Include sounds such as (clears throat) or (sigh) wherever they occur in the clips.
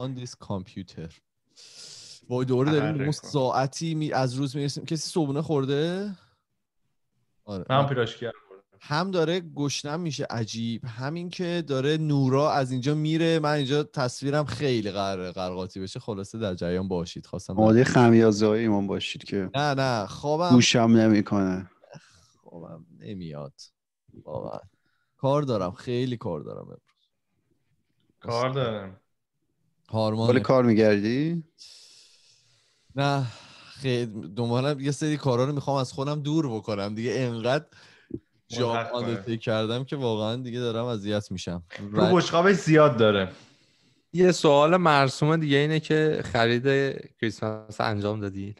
on this computer وای دوره داریم ساعتی می... از روز میرسیم کسی صبحونه خورده آره. من کردم. هم داره گشنم میشه عجیب همین که داره نورا از اینجا میره من اینجا تصویرم خیلی قرار قرقاتی بشه خلاصه در جریان باشید خواستم ماده خمیازه های ایمان باشید که نه نه خوابم گوشم نمیکنه خوابم نمیاد کار دارم خیلی کار دارم کار دارم هارمان کار میگردی؟ نه خیلی دنبالم یه سری کارا رو میخوام از خودم دور بکنم دیگه انقدر جا دوتی کردم که واقعا دیگه دارم اذیت میشم رو بشقابه زیاد داره یه سوال مرسومه دیگه اینه که خرید کریسمس انجام دادی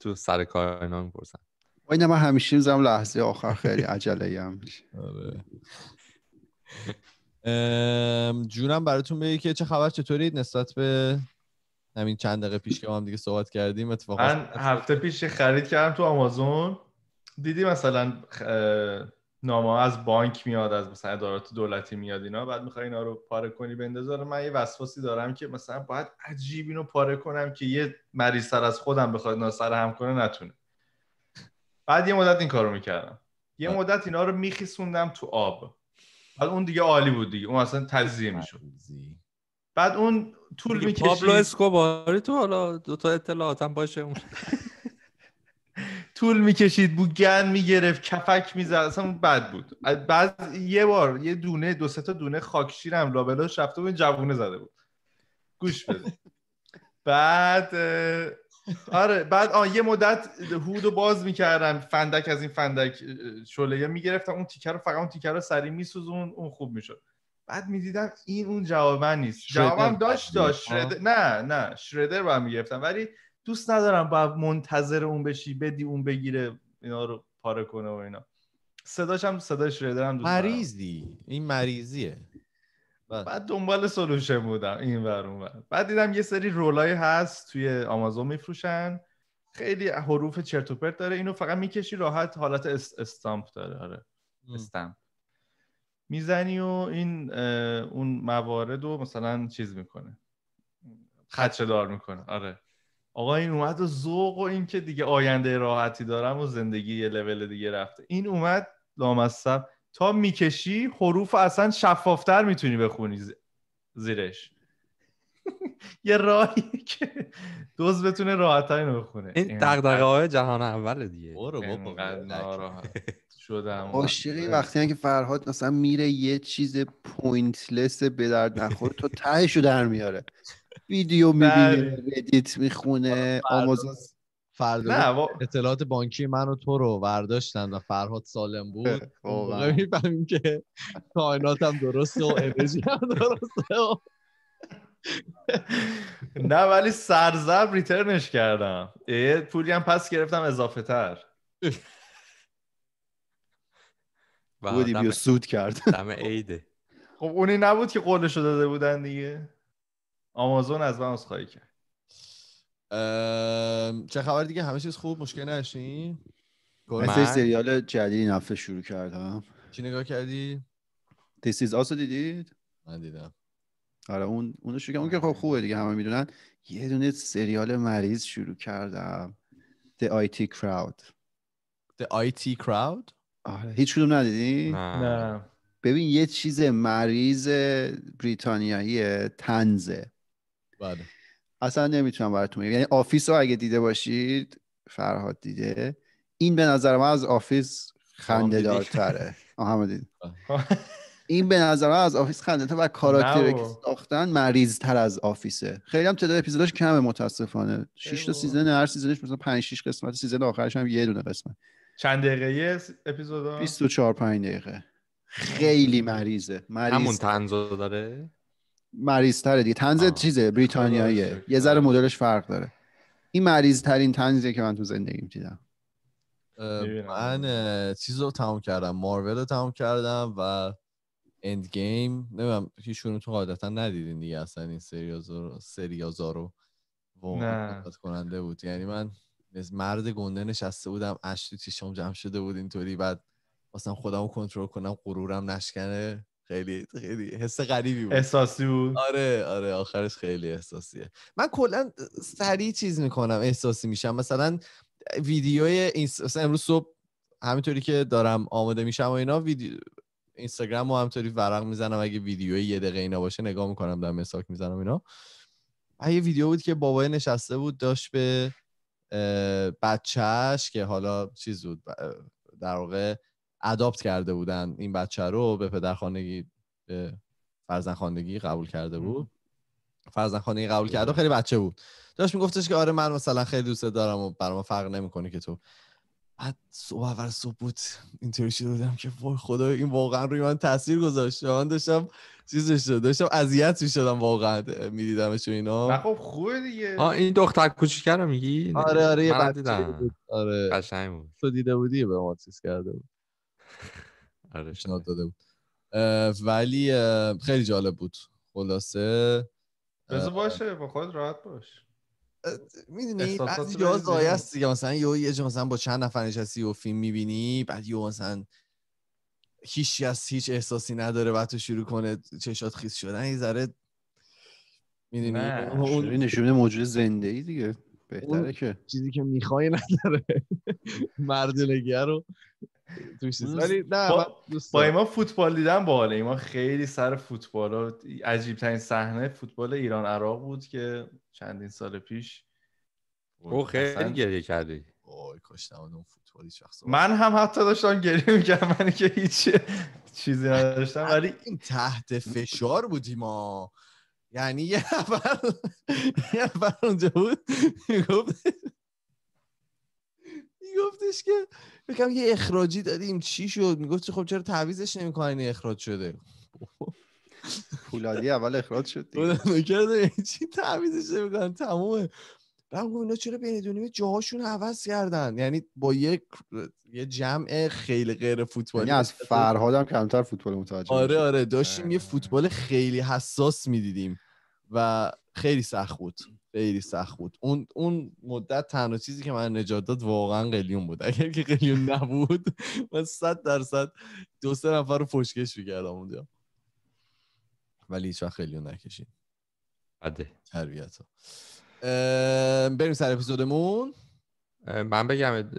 تو سر کار اینا میپرسن اینه من همیشه زم لحظه آخر خیلی عجله ایم آره جونم براتون بگی که چه خبر چطوری نسبت به همین چند دقیقه پیش که ما هم دیگه صحبت کردیم اتفاقا من هفته پیش خرید کردم تو آمازون دیدی مثلا نامه از بانک میاد از مثلا ادارات دولتی میاد اینا بعد میخوای اینا رو پاره کنی بندازه من یه وسواسی دارم که مثلا باید عجیب اینو پاره کنم که یه مریض سر از خودم بخواد سر هم کنه نتونه بعد یه مدت این کارو میکردم یه مدت اینا رو میخیسوندم تو آب بعد اون دیگه عالی بود دیگه اون اصلا تجزیه میشد بعد اون طول میکشید پابلو اسکوباری تو حالا دو تا هم باشه اون (laughs) طول میکشید بود گن میگرفت کفک میزد اصلا بد بود بعد یه بار یه دونه دو سه تا دونه خاکشیرم لابلاش رفته بود جوونه زده بود گوش بده (laughs) بعد آره بعد آه یه مدت هودو باز میکردم فندک از این فندک شله میگرفتم اون تیکر رو فقط اون تیکر رو سری میسوزون اون خوب میشد بعد میدیدم این اون جواب من نیست جوابم داشت داشت نه نه شردر رو میگرفتم ولی دوست ندارم باید منتظر اون بشی بدی اون بگیره اینا رو پاره کنه و اینا صداش هم صدای شردر هم دوست مریضی این مریضیه بله. بعد دنبال سلوشن بودم این ور اون بعد دیدم یه سری رولای هست توی آمازون میفروشن خیلی حروف چرت داره اینو فقط میکشی راحت حالت استامپ داره آره استامپ میزنی و این اون موارد رو مثلا چیز میکنه خدشه دار میکنه آره آقا این اومد و ذوق و این که دیگه آینده راحتی دارم و زندگی یه لول دیگه رفته این اومد لامصب تا میکشی حروف اصلا شفافتر میتونی بخونی زیرش (laughs) یه راهی که دوز بتونه راحت بخونه این دقدقه های جهان اول دیگه برو بابا (laughs) شدم عاشقی وقتی که فرهاد مثلا میره یه چیز پوینتلس به درد نخور تو تهشو در میاره ویدیو میبینه بله. ردیت میخونه آمازون آره، اطلاعات بانکی من و تو رو برداشتن و فرهاد سالم (laughs) بود میفهمیم که کائناتم درسته و انرژی درسته (laughs) نه ولی سرزب ریترنش کردم پولی هم پس گرفتم اضافه تر (laughs) بودی بیو سود کرد دم عیده خب اونی نبود که قولش داده بودن دیگه آمازون از من از خواهی کرد چه خبر دیگه همه چیز خوب مشکل نشین مثل سریال جدید این هفته شروع کردم چی نگاه کردی؟ This is also دیدید؟ من دیدم آره اون اونو شروع اون که خب آره. خوبه دیگه همه میدونن یه دونه سریال مریض شروع کردم The IT Crowd The IT Crowd؟ آره هیچ کدوم ندیدی؟ نه ببین یه چیز مریض بریتانیاییه تنزه بله اصلا نمیتونم براتون بگم یعنی آفیس رو اگه دیده باشید فرهاد دیده این به نظر من از آفیس خنده دارتره دید این به نظر من از آفیس خنده تا و کاراکتر ساختن مریض تر از آفیسه خیلی هم تعداد اپیزوداش کمه متاسفانه 6 تا سیزن هر سیزنش مثلا 5 6 قسمت سیزن آخرش هم یه دونه قسمت چند دقیقه اپیزودا 24 5 دقیقه خیلی مریضه مریض همون تنزو داره مریض تره دیگه تنز چیزه بریتانیاییه یه ذره مدلش فرق داره این مریض ترین تنزیه که من تو زندگی دیدم من چیز رو تمام کردم مارول رو تموم کردم و اند گیم نمیدونم هیچ تو قاعدتا ندیدین دیگه اصلا این سریازا رو کننده بود یعنی من مرد گنده نشسته بودم اش تو جمع شده بود اینطوری بعد اصلا خودم کنترل کنم غرورم نشکنه خیلی خیلی حس غریبی بود احساسی بود آره آره آخرش خیلی احساسیه من کلا سریع چیز میکنم احساسی میشم مثلا ویدیوی اینس... امروز صبح همینطوری که دارم آماده میشم و اینا ویدیو اینستاگرام رو همطوری ورق میزنم اگه ویدیو یه دقیقه اینا باشه نگاه میکنم دارم مساک میزنم اینا یه ویدیو بود که بابای نشسته بود داشت به بچهش که حالا چیز بود در واقع اداپت کرده بودن این بچه رو به پدرخانگی به فرزنخانگی قبول کرده بود فرزنخانگی قبول کرده بله. خیلی بچه بود داشت میگفتش که آره من مثلا خیلی دوست دارم و برام فرق نمیکنه که تو بعد صبح اول صبح بود اینطوری شده بودم که وای خدا این واقعا روی من تاثیر گذاشت من داشتم چیزش شده داشتم اذیت میشدم واقعا میدیدمش و اینا خب خوبه دیگه آه این دختر کوچیک رو میگی آره آره آره قشنگ بود تو دیده بودی به ما کرده بود (laughs) آره داده بود ولی خیلی جالب بود خلاصه باشه با خود راحت باش میدونی بعضی جاها دیگه مثلا یه یه مثلا با چند نفر نشستی و فیلم میبینی بعد یه مثلا هیچ از هیچ احساسی نداره بعد تو شروع کنه چشات خیس شدن یه ذره میدونی اون نشونه موجود زنده ای دیگه بهتره که چیزی که میخوای نداره (laughs) مرد رو توش ولی نه با, با فوتبال دیدم خیلی سر فوتبال ها عجیب ترین صحنه فوتبال ایران عراق بود که چندین سال پیش او خیلی گریه کردی وای کاش فوتبالی شخص من هم حتی داشتم گریه میکردم من که هیچ چیزی نداشتم (laughs) ولی این تحت فشار بودیم ما یعنی یه نفر یه نفر اونجا بود میگفت میگفتش که بکنم یه اخراجی دادیم چی شد میگفت خب چرا تعویزش نمیکنین اخراج شده پولادی اول اخراج شد دیگه کرده چی تعویزش نمیکنن تمومه بعد اینا چرا نیمه جاهاشون عوض کردن یعنی با یک یه جمع خیلی غیر فوتبالی یعنی از هم کمتر فوتبال متوجه آره آره. آره داشتیم یه آره. فوتبال خیلی حساس میدیدیم و خیلی سخت بود خیلی سخت بود اون اون مدت تنها چیزی که من نجات داد واقعا قلیون بود اگر که قلیون نبود من صد درصد دو سه نفر رو پشکش میکردم اونجا ولی هیچ نکشید بده تربیت بریم سر اپیزودمون من بگم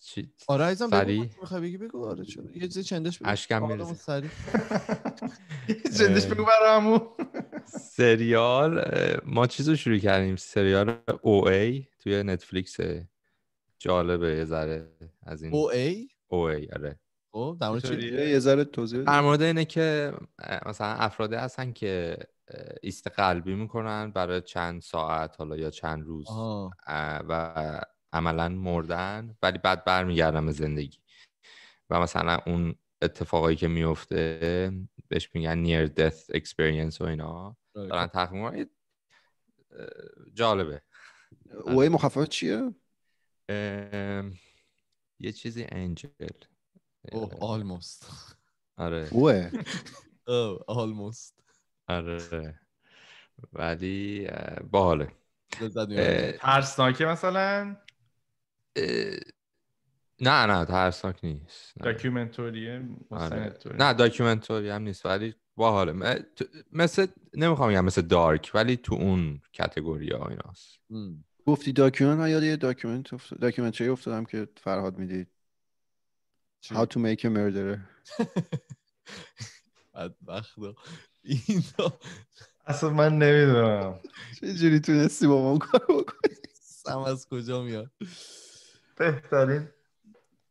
چی آره ایزم بگو میخوای بگی بگو آره چون یه چیزی چندش بگو اشکم سری. چندش بگو برامو سریال ما چیزو رو شروع کردیم سریال او ای توی نتفلیکس جالبه یه ذره از این او ای او ای آره خب در مورد یه ذره توضیح در مورد اینه که مثلا افرادی هستن که ایست قلبی میکنن برای چند ساعت حالا یا چند روز و عملا مردن ولی بعد برمیگردن به زندگی و مثلا اون اتفاقایی که میفته بهش میگن near death experience و اینا دارن تخمیم جالبه اوه مخفف چیه؟ یه چیزی انجل اوه آلموست یعنی. آره اوه (laughs) اوه آلموست آره ولی باحاله ترسناکه مثلا نه نه ترسناک نیست داکیومنتوریه آره. نه داکیومنتوری هم نیست ولی باحاله مثل نمیخوام بگم مثل دارک ولی تو اون کاتگوری ها ایناست گفتی داکیومنت من یاد یه داکیومنت داکیومنتری افتادم که فرهاد میدید How to make a murderer (laughs) بدبختا اینا اصلا من نمیدونم جوری تونستی با ما کار بکنی سم از کجا میاد بهترین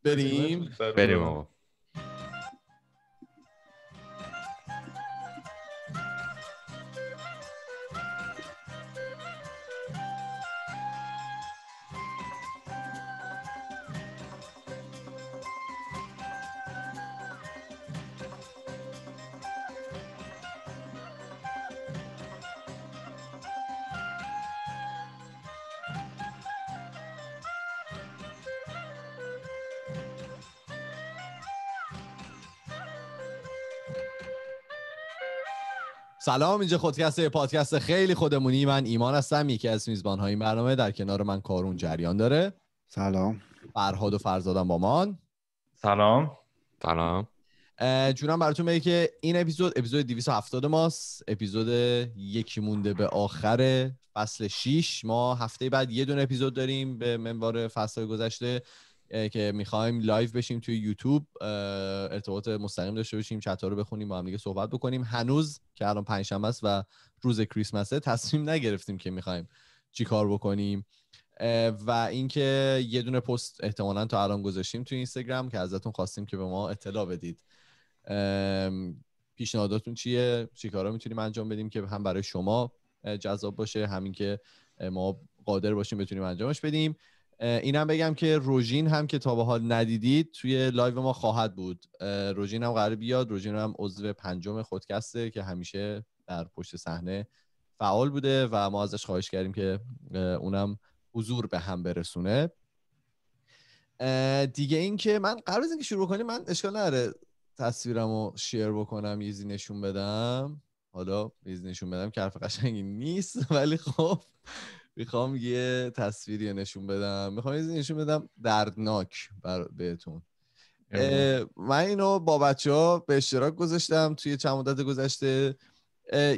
بریم بریم بابا سلام اینجا خودکسته پادکست خیلی خودمونی من ایمان هستم یکی از میزبان های برنامه در کنار من کارون جریان داره سلام فرهاد و فرزادم با من سلام سلام جونم براتون بگه که این اپیزود اپیزود 270 ماست اپیزود یکی مونده به آخر فصل 6 ما هفته بعد یه دونه اپیزود داریم به منوار فصل گذشته که میخوایم لایو بشیم توی یوتیوب ارتباط مستقیم داشته باشیم چطور رو بخونیم با هم دیگه صحبت بکنیم هنوز که الان پنجشنبه است و روز کریسمسه تصمیم نگرفتیم که میخوایم چیکار بکنیم و اینکه یه دونه پست احتمالا تا الان گذاشتیم توی اینستاگرام که ازتون خواستیم که به ما اطلاع بدید پیشنهاداتون چیه چیکارا میتونیم انجام بدیم که هم برای شما جذاب باشه همین که ما قادر باشیم بتونیم انجامش بدیم اینم بگم که روژین هم که تا به حال ندیدید توی لایو ما خواهد بود روژین هم قرار بیاد روژین هم عضو پنجم خودکسته که همیشه در پشت صحنه فعال بوده و ما ازش خواهش کردیم که اونم حضور به هم برسونه دیگه این که من قبل از اینکه شروع کنیم من اشکال نداره تصویرمو رو شیر بکنم یزی نشون بدم حالا یزی نشون بدم که حرف قشنگی نیست (laughs) ولی خب میخوام یه تصویری نشون بدم میخوام یه نشون بدم دردناک بر بهتون من اینو با بچه ها به اشتراک گذاشتم توی چند مدت گذشته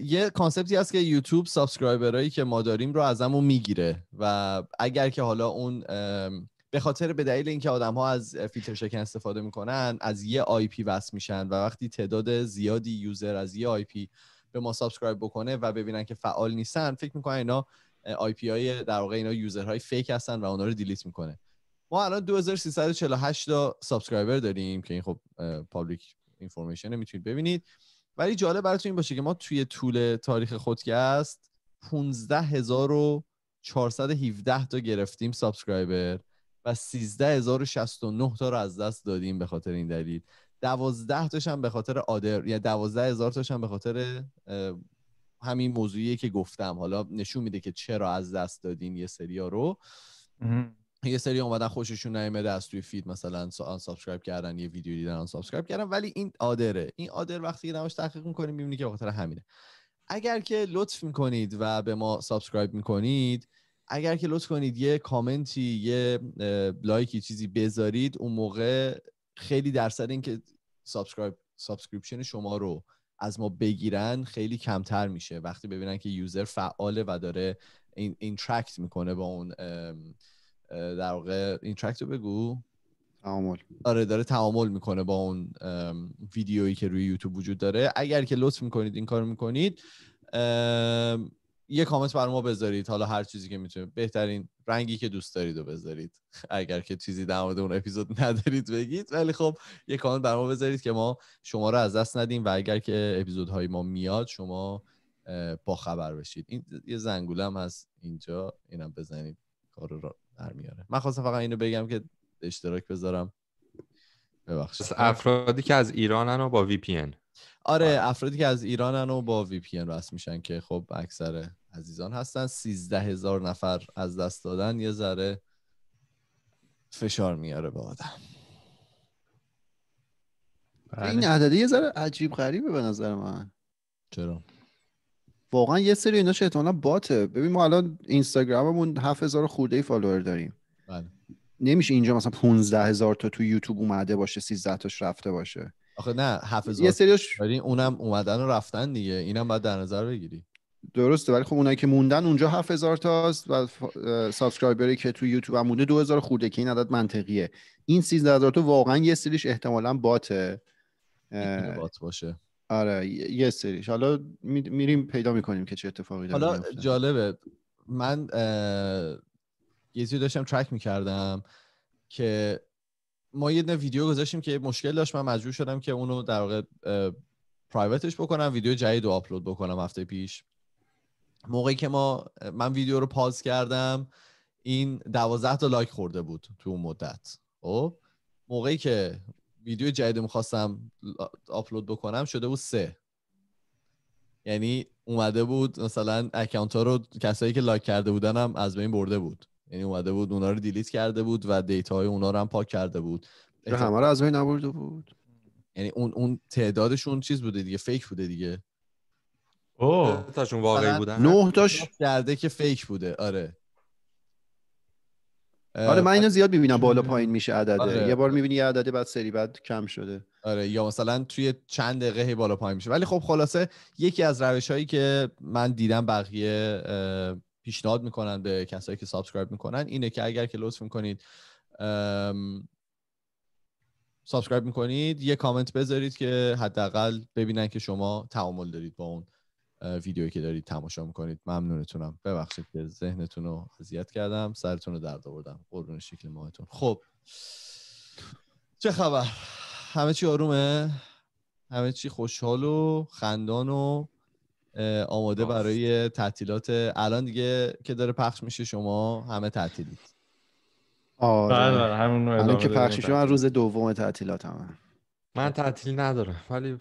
یه کانسپتی هست که یوتیوب سابسکرایبرایی که ما داریم رو ازمون میگیره و اگر که حالا اون به خاطر به دلیل اینکه آدم ها از فیلتر شکن استفاده میکنن از یه آی پی وصل میشن و وقتی تعداد زیادی یوزر از یه آی پی به ما سابسکرایب بکنه و ببینن که فعال نیستن فکر میکنن اینا آی پی آی در واقع اینا یوزرهای فیک هستن و اونا رو دیلیت میکنه ما الان 2348 تا سابسکرایبر داریم که این خب پابلیک اینفورمیشن میتونید ببینید ولی جالب براتون این باشه که ما توی طول تاریخ خودکست 15417 تا گرفتیم سابسکرایبر و 13069 تا رو از دست دادیم به خاطر این دلیل 12 تاشم به خاطر آدر یا یعنی 12000 تاشم به خاطر همین موضوعیه که گفتم حالا نشون میده که چرا از دست دادین یه سریا رو یه سری اومدن خوششون نیامده از توی فید مثلا آن سابسکرایب کردن یه ویدیو دیدن آن سابسکرایب کردن ولی این آدره این آدر وقتی که نماش تحقیق میکنیم میبینی که بخاطر همینه اگر که لطف میکنید و به ما سابسکرایب میکنید اگر که لطف کنید یه کامنتی یه لایکی چیزی بذارید اون موقع خیلی درصد اینکه که سابسکرپشن شما رو از ما بگیرن خیلی کمتر میشه وقتی ببینن که یوزر فعاله و داره این اینترکت میکنه با اون در واقع اینترکت رو بگو تعامل آره داره تعامل میکنه با اون ویدیویی که روی یوتیوب وجود داره اگر که لطف میکنید این کار میکنید یه کامنت برای ما بذارید حالا هر چیزی که میتونید بهترین رنگی که دوست دارید و بذارید اگر که چیزی در مورد اون اپیزود (laughs) ندارید بگید ولی خب یه کامنت برای ما بذارید که ما شما رو از دست ندیم و اگر که اپیزودهای ما میاد شما با خبر بشید این یه زنگوله هم هست اینجا اینم بزنید کار رو در میاره من خواستم فقط اینو بگم که اشتراک بذارم ببخشید افرادی که از ایرانن و با وی پی آره،, آره افرادی که از ایرانن و با وی پی وصل میشن که خب اکثر عزیزان هستن سیزده هزار نفر از دست دادن یه ذره فشار میاره به آدم بله. این عدده یه ذره عجیب غریبه به نظر من چرا واقعا یه سری اینا احتمالا باته ببین ما الان اینستاگراممون 7000 خورده ای فالوور داریم بله. نمیشه اینجا مثلا 15000 تا تو یوتیوب اومده باشه 13 تاش رفته باشه آخه نه هفت یه سریش ولی اونم اومدن و رفتن دیگه اینم باید در نظر بگیری درسته ولی خب اونایی که موندن اونجا 7000 تاست و سابسکرایبری که تو یوتیوب هم مونده 2000 خورده که این عدد منطقیه این 13000 تو واقعا یه سریش احتمالا باته بات باشه آره یه سریش حالا میریم پیدا میکنیم که چه اتفاقی داره حالا جالبه من یه چیزی داشتم ترک میکردم که ما یه ویدیو گذاشتیم که مشکل داشت من مجبور شدم که اونو در واقع پرایوتش بکنم ویدیو جدید رو آپلود بکنم هفته پیش موقعی که ما من ویدیو رو پاز کردم این دوازده تا لایک خورده بود تو اون مدت خب موقعی که ویدیو جدید میخواستم آپلود بکنم شده بود سه یعنی اومده بود مثلا اکانت ها رو کسایی که لایک کرده بودن هم از بین برده بود یعنی اومده بود اونا رو دیلیت کرده بود و دیتا های اونا رو هم پاک کرده بود احتمال... همه رو از بین نبرده بود یعنی اون اون تعدادشون چیز بوده دیگه فیک بوده دیگه اوه تاشون واقعی بودن نه تاش درده که فیک بوده آره آره من اینو زیاد میبینم بالا پایین میشه عدده آره. یه بار میبینی یه عدده بعد سری بعد کم شده آره یا مثلا توی چند دقیقه بالا پایین میشه ولی خب خلاصه یکی از روش که من دیدم بقیه پیشنهاد میکنن به کسایی که سابسکرایب میکنن اینه که اگر که لطف میکنید سابسکرایب میکنید یه کامنت بذارید که حداقل ببینن که شما تعامل دارید با اون ویدیویی که دارید تماشا میکنید ممنونتونم ببخشید که ذهنتون رو اذیت کردم سرتون رو درد آوردم قربون شکل ماهتون خب چه خبر همه چی آرومه همه چی خوشحال و خندان و آماده برای تعطیلات الان دیگه که داره پخش میشه شما همه تعطیلید آره بله، بله، همون الان که پخش میشه من روز دوم تعطیلات هم من تعطیل ندارم ولی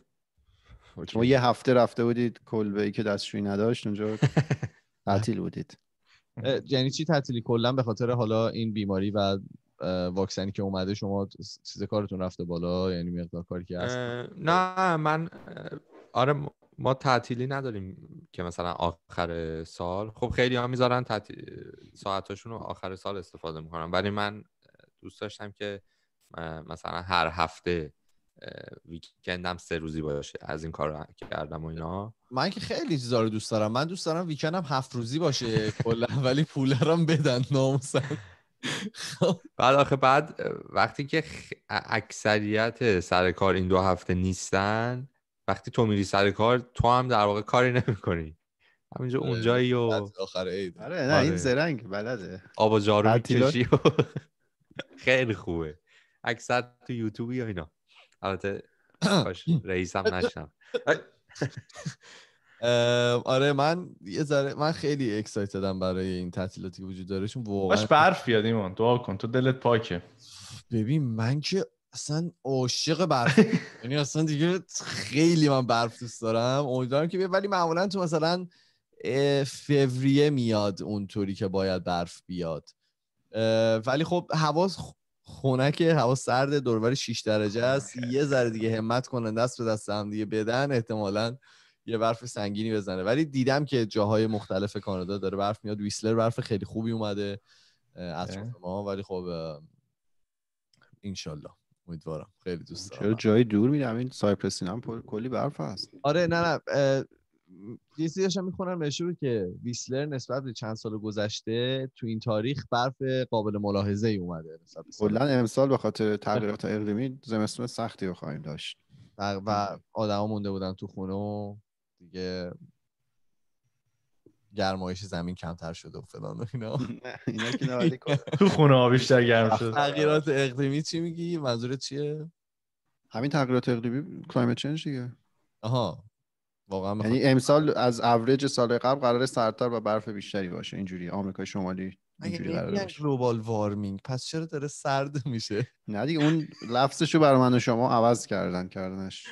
شما یه هفته رفته بودید کلبه ای که دستشویی نداشت اونجا (laughs) تعطیل بودید یعنی چی تعطیلی کلا به خاطر حالا این بیماری و واکسنی که اومده شما چیز کارتون رفته بالا یعنی مقدار کاری که هست نه من آره ما تعطیلی نداریم که مثلا آخر سال خب خیلی ها میذارن ساعتاشون رو آخر سال استفاده میکنن ولی من دوست داشتم که مثلا هر هفته ویکندم سه روزی باشه از این کار کردم و اینا من که خیلی چیزا رو دوست دارم من دوست دارم ویکندم هفت روزی باشه کلا ولی پولرم بدن ناموسن خب. بعد آخه بعد وقتی که اکثریت سر کار این دو هفته نیستن وقتی تو میری سر کار تو هم در واقع کاری نمیکنی همینجا آره. اونجایی و آخر عید آره نه این آره. زرنگ بلده آب و جارو میکشی و (laughs) خیلی خوبه اکثر تو یوتیوب یا اینا البته کاش (coughs) رئیسم نشم آره من یه ذره من خیلی اکسایتدم برای این تعطیلاتی که وجود داره چون واقعا باش برف بیاد تو دعا کن تو دلت پاکه ببین من که اصلا عاشق برف (laughs) یعنی اصلا دیگه خیلی من برف دوست دارم امیدوارم که بیاد ولی معمولا تو مثلا فوریه میاد اونطوری که باید برف بیاد ولی خب هوا خونکه هوا سرد دوربر 6 درجه است آره. یه ذره دیگه همت کنن دست به دست هم دیگه بدن احتمالا یه برف سنگینی بزنه ولی دیدم که جاهای مختلف کانادا داره برف میاد ویسلر برف خیلی خوبی اومده اطراف ما ولی خب انشالله امیدوارم خیلی دوست دارم چرا جای دور میرم این سایپرسین هم پر... کلی برف هست آره نه نه یه چیزی هم میخونم که ویسلر نسبت به چند سال گذشته تو این تاریخ برف قابل ملاحظه ای اومده کلا امسال به خاطر تغییرات اقلیمی زمستون سختی رو خواهیم داشت و آدما مونده بودن تو خونه و دیگه گرمایش زمین کمتر شده و فلان و اینا (laughs) تو خونه ها بیشتر گرم شد تغییرات اقلیمی چی میگی منظور چیه همین تغییرات اقلیمی کلایمت چنج دیگه آها واقعا یعنی امسال از اوریج سال قبل قرار سردتر و برف بیشتری باشه اینجوری آمریکای شمالی اگه گلوبال وارمینگ پس چرا داره سرد میشه نه دیگه اون لفظشو برای من و شما عوض کردن کردنش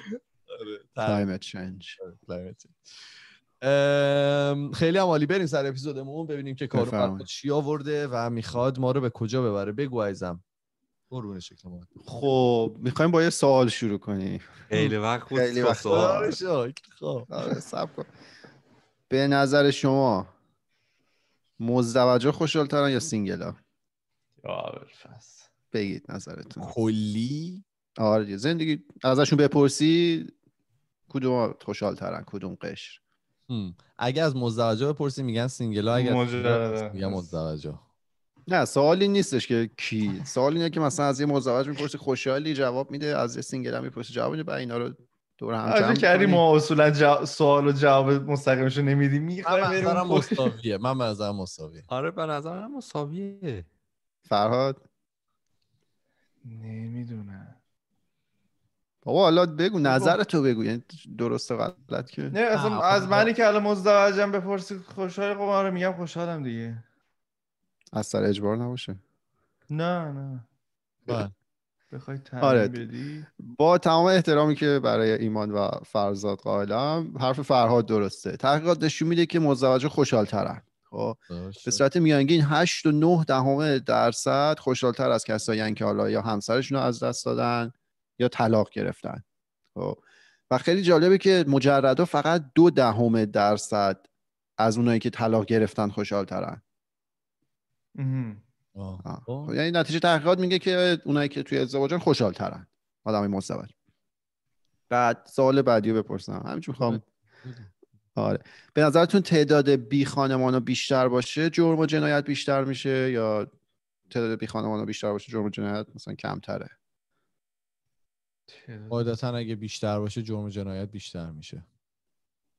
کلایمت (laughs) آره، چنج خیلی هم عالی بریم سر اپیزودمون ببینیم که کارو چی آورده و میخواد ما رو به کجا ببره بگو عزیزم خب میخوایم با یه سوال شروع کنیم خیلی وقت خود خیلی وقت آره خب. آره، به نظر شما خوشحال خوشحالترن یا سینگلا بگید نظرتون کلی آره زندگی ازشون بپرسی کدوم خوشحالترن کدوم قشر اگه از مزدوجا بپرسی میگن سینگلا اگه میگن آره. مزدوجا نه سوالی نیستش که کی سوال اینه که مثلا از یه مزدوج میپرسی خوشحالی جواب میده از یه سینگل هم میپرسی جواب میده بعد اینا رو دور هم جمع کردی ما اصولا جا... سوال و جواب مستقیمشو نمیدیم میخوایم بریم من مساویه من به نظر مساویه آره به نظرم مساویه فرهاد نمیدونم بابا حالا بگو نظرتو بگو یعنی درست و غلط که نه اصلا از منی که الان مزدوجم بپرسی خوشحال قمار خب، میگم خوشحالم دیگه از سر اجبار نباشه نه نه با. بله. بخوای آره. بدی با تمام احترامی که برای ایمان و فرزاد قائلم حرف فرهاد درسته تحقیقات نشون میده که مزدوج خوشحال ترن خب به صورت میانگین 8 و 9 دهم درصد خوشحال تر از کسایی که حالا یا همسرشون رو از دست دادن یا طلاق گرفتن خب. و خیلی جالبه که مجردا فقط دو دهم درصد از اونایی که طلاق گرفتن خوشحال ترن خب، یعنی نتیجه تحقیقات میگه که اونایی که توی ازدواجن خوشحال ترن آدمای مزدوج بعد سوال بعدی رو بپرسم همینجور میخوام آره. آره به نظرتون تعداد بی خانمانو بیشتر باشه جرم و جنایت بیشتر میشه یا تعداد بی خانمانو بیشتر باشه جرم و جنایت مثلا کمتره قاعدتا اگه بیشتر باشه جرم جنایت بیشتر میشه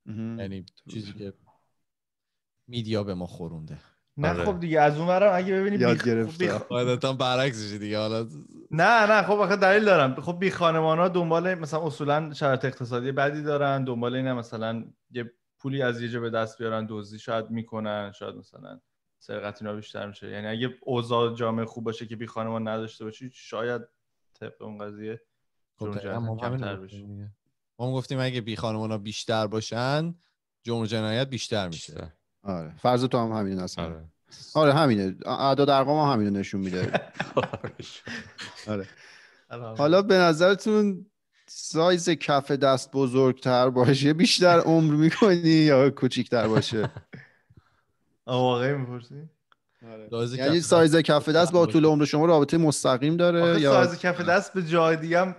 یعنی چیزی که میدیا به ما خورونده نه آره. خب دیگه از اون برم اگه ببینیم یاد بی... خب گرفتم برعکس دیگه حالا نه نه خب آخه دلیل دارم خب بی خانمان ها دنبال مثلا اصولا شرط اقتصادی بدی دارن دنبال اینه مثلا یه پولی از یه جا به دست بیارن دزدی شاید میکنن شاید مثلا سرقت اینا بیشتر میشه یعنی اگه اوضاع جامعه خوب باشه که بی خانمان نداشته باشی شاید طبق اون قضیه ما گفتیم اگه بی ها بیشتر باشن جرم جنایت بیشتر میشه آره فرض تو هم همین هست آره. آره همینه اعداد ارقام هم همینو نشون میده (laughs) آره حالا به نظرتون سایز کف دست بزرگتر باشه بیشتر عمر میکنی یا کوچیکتر باشه (laughs) واقعی میپرسی آره. یعنی سایز کف دست با طول عمر شما رابطه مستقیم داره یا سایز کف دست به جای دیگه هم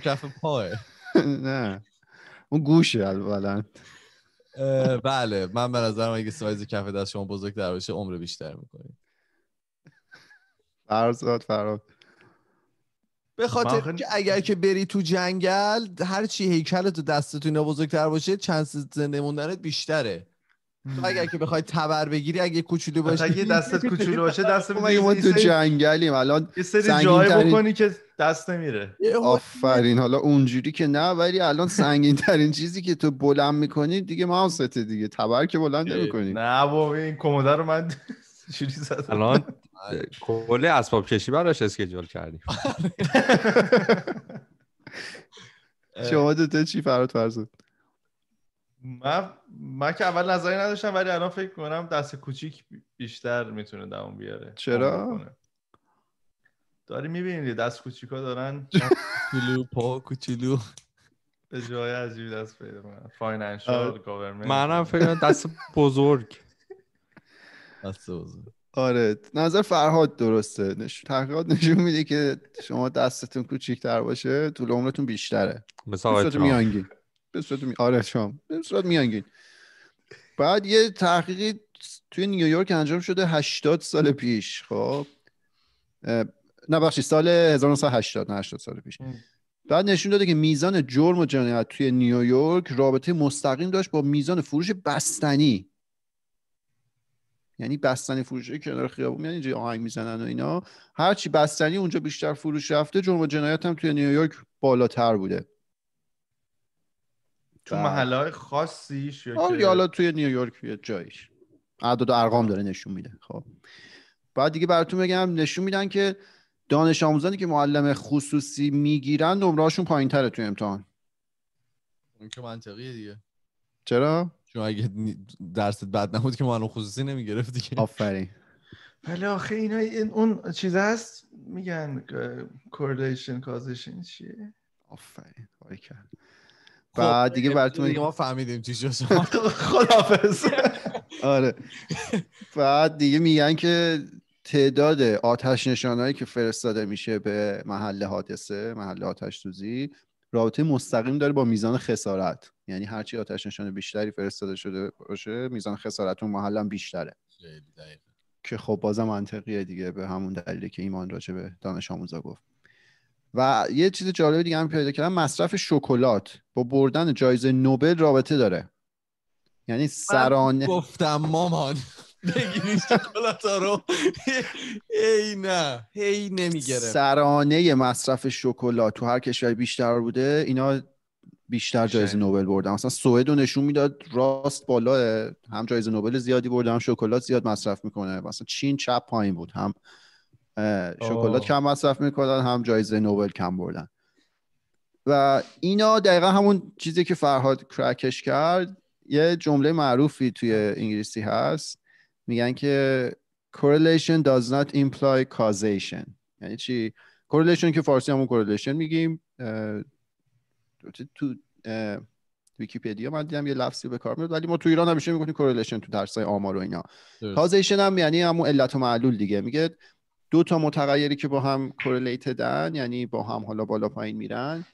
کف پای (laughs) نه اون گوشه اولا بله من به نظرم اگه سایز کف دست شما بزرگتر باشه عمر بیشتر میکنید فرزاد فراد به خاطر که اگر که بری تو جنگل هر چی هیکلت و دستتون بزرگتر باشه چند زنده موندنت بیشتره تو اگر که بخوای تبر بگیری اگه کوچولو باشه اگه دستت کوچولو باشه (laughs) دست خب، یه ما تو جنگلیم الان یه سری جای بکنی که دست نمیره آفرین حالا اونجوری که نه ولی الان سنگین ترین چیزی که تو بلند میکنی دیگه ما دیگه تبر که بلند نمیکنی نه بابا این کمد رو من (laughs) چوری زدم الان آره. کل اسباب کشی براش اسکیجول کردیم (laughs) شما دوتا چی فرات من که اول نظری نداشتم ولی الان فکر کنم دست کوچیک بیشتر میتونه دوام بیاره چرا داری میبینید دست کوچیک ها دارن (laughs) کوچولو پا به جای عجیبی دست پیدا کنن فاینانشال آره. منم فکر دست بزرگ دست بزرگ آره نظر فرهاد درسته نش... تحقیقات نشون میده که شما دستتون تر باشه طول عمرتون بیشتره مثلا میانگین به صورت می... آره شام به صورت میانگین بعد یه تحقیقی توی نیویورک انجام شده 80 سال پیش خب نه بخشی سال 1980 نه 80 سال پیش بعد نشون داده که میزان جرم و جنایت توی نیویورک رابطه مستقیم داشت با میزان فروش بستنی یعنی بستنی فروش کنار خیابون یعنی اینجا آهنگ میزنن و اینا هرچی بستنی اونجا بیشتر فروش رفته جرم و جنایت هم توی نیویورک بالاتر بوده تو بله. محله های خاصیش یا که... حالا توی نیویورک یه جایش عدد و ارقام داره نشون میده خب بعد دیگه براتون بگم نشون میدن که دانش آموزانی که معلم خصوصی میگیرن نمرهاشون پایین تره توی امتحان اون که منطقیه دیگه چرا؟ چون اگه درست بد نبود که معلم خصوصی نمیگرفتی. دیگه آفرین ولی آخه اینا این اون چیز هست میگن correlation causation چیه آفرین کرد خب، بعد دیگه براتون ما فهمیدیم چی شد (laughs) خدافظ آره بعد دیگه میگن که تعداد آتش نشانهایی که فرستاده میشه به محل حادثه محل آتش سوزی رابطه مستقیم داره با میزان خسارت یعنی هرچی آتش نشانه بیشتری فرستاده شده باشه میزان خسارت اون محل بیشتره که خب بازم منطقیه دیگه به همون دلیلی که ایمان راجع به دانش آموزا گفت و یه چیز جالب دیگه هم پیدا کردم مصرف شکلات با بردن جایزه نوبل رابطه داره یعنی سرانه گفتم مامان بگیری شکلات رو هی نه هی نمیگره سرانه مصرف شکلات تو هر کشور بیشتر بوده اینا بیشتر جایزه نوبل بردن مثلا سوئد رو نشون میداد راست بالا هم جایزه نوبل زیادی برده هم شکلات زیاد مصرف میکنه مثلا چین چپ پایین بود هم شکلات کم مصرف میکنن هم جایزه نوبل کم بردن و اینا دقیقا همون چیزی که فرهاد کرکش کرد یه جمله معروفی توی انگلیسی هست میگن که correlation does not imply causation یعنی چی correlation که فارسی همون correlation میگیم تو ویکیپدیا من دیدم یه لفظی به کار میاد ولی ما تو ایران همیشه میگفتیم correlation تو درسای آمار و اینا causation هم یعنی همون علت و معلول دیگه میگه دو تا متغیری که با هم کورلیتدن یعنی با هم حالا بالا پایین میرن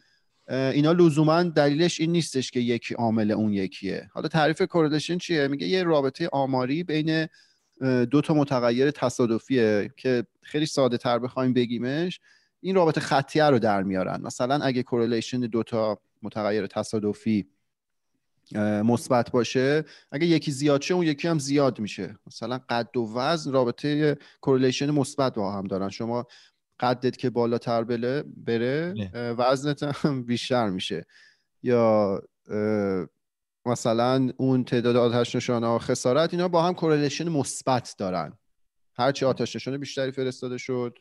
اینا لزوما دلیلش این نیستش که یکی عامل اون یکیه حالا تعریف کورلیشن چیه میگه یه رابطه آماری بین دو تا متغیر تصادفیه که خیلی ساده تر بخوایم بگیمش این رابطه خطیه رو در میارن مثلا اگه کورلیشن دو تا متغیر تصادفی مثبت باشه اگه یکی زیاد شه اون یکی هم زیاد میشه مثلا قد و وزن رابطه کورلیشن مثبت با هم دارن شما قدت که بالاتر بله بره بله. وزنت هم (laughs) بیشتر میشه یا مثلا اون تعداد آتش نشانه ها خسارت اینا با هم کورلیشن مثبت دارن هرچی آتش نشانه بیشتری فرستاده شد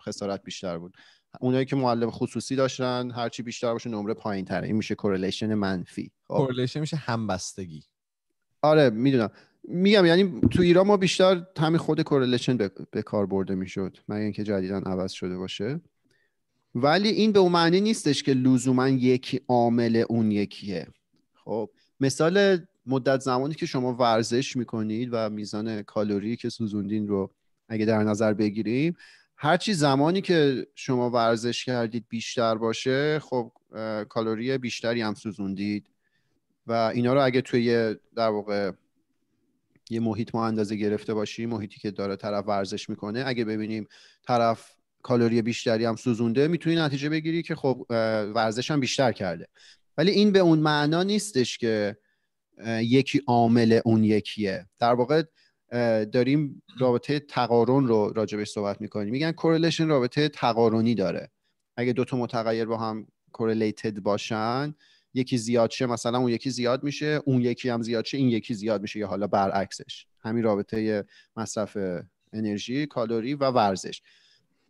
خسارت بیشتر بود اونایی که معلم خصوصی داشتن هرچی بیشتر باشه نمره پایین تره این میشه کورلیشن منفی کورلیشن خب. میشه همبستگی آره میدونم میگم یعنی تو ایران ما بیشتر همین خود کورلیشن به،, کار برده میشد مگر اینکه جدیدا عوض شده باشه ولی این به اون معنی نیستش که لزوما یکی عامل اون یکیه خب مثال مدت زمانی که شما ورزش میکنید و میزان کالوری که سوزوندین رو اگه در نظر بگیریم هرچی زمانی که شما ورزش کردید بیشتر باشه خب کالری بیشتری هم سوزوندید و اینا رو اگه توی یه در واقع یه محیط ما اندازه گرفته باشی محیطی که داره طرف ورزش میکنه اگه ببینیم طرف کالری بیشتری هم سوزونده میتونی نتیجه بگیری که خب ورزش هم بیشتر کرده ولی این به اون معنا نیستش که یکی عامل اون یکیه در واقع داریم رابطه تقارن رو راجبش صحبت میکنیم میگن کورلیشن رابطه تقارنی داره اگه دوتا متغیر با هم کورلیتد باشن یکی زیاد شه مثلا اون یکی زیاد میشه اون یکی هم زیاد شه این یکی زیاد میشه یا حالا برعکسش همین رابطه مصرف انرژی کالوری و ورزش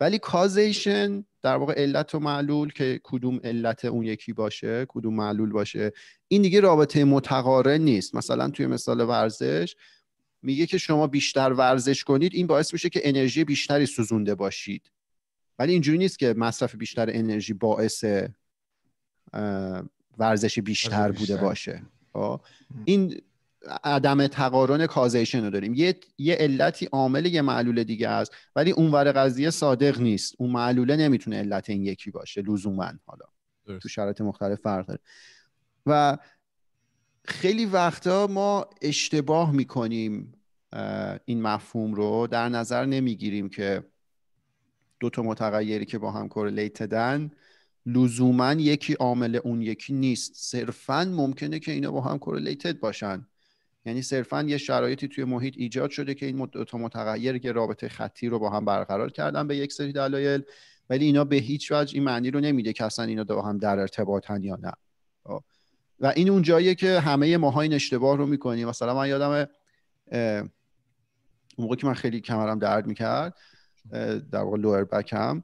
ولی کازیشن در واقع علت و معلول که کدوم علت اون یکی باشه کدوم معلول باشه این دیگه رابطه متقارن نیست مثلا توی مثال ورزش میگه که شما بیشتر ورزش کنید این باعث میشه که انرژی بیشتری سوزونده باشید ولی اینجوری نیست که مصرف بیشتر انرژی باعث ورزش بیشتر بوده باشه خب؟ این عدم تقارن کازیشن رو داریم یه،, یه علتی عامل یه معلول دیگه است ولی اونور قضیه صادق نیست اون معلوله نمیتونه علت این یکی باشه لزوما حالا تو شرایط مختلف فرق داره و خیلی وقتا ما اشتباه میکنیم این مفهوم رو در نظر نمیگیریم که دو تا متغیری که با هم کورلیتدن لزوما یکی عامل اون یکی نیست صرفا ممکنه که اینا با هم کورلیتد باشن یعنی صرفا یه شرایطی توی محیط ایجاد شده که این دو تا متغیر که رابطه خطی رو با هم برقرار کردن به یک سری دلایل ولی اینا به هیچ وجه این معنی رو نمیده که اصلا اینا با هم در ارتباطن یا نه خب. و این اون جاییه که همه ماها این اشتباه رو میکنیم مثلا من یادم اون موقع که من خیلی کمرم درد میکرد در واقع لوئر بکم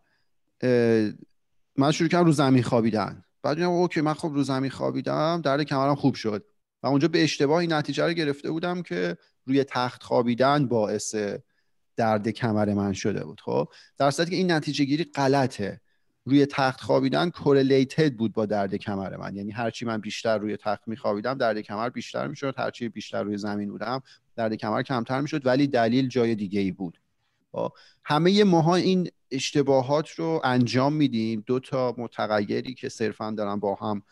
من شروع کردم رو زمین خوابیدن بعد دیدم اوکی من خب رو زمین خوابیدم درد کمرم خوب شد و اونجا به اشتباهی نتیجه رو گرفته بودم که روی تخت خوابیدن باعث درد کمر من شده بود خب در صورتی که این نتیجه گیری غلطه روی تخت خوابیدن کورلیتد بود با درد کمر من یعنی هرچی من بیشتر روی تخت میخوابیدم درد کمر بیشتر میشد هرچی بیشتر روی زمین بودم درد کمر کمتر میشد ولی دلیل جای دیگه ای بود همه ماها این اشتباهات رو انجام میدیم دو تا متغیری که صرفا دارن با هم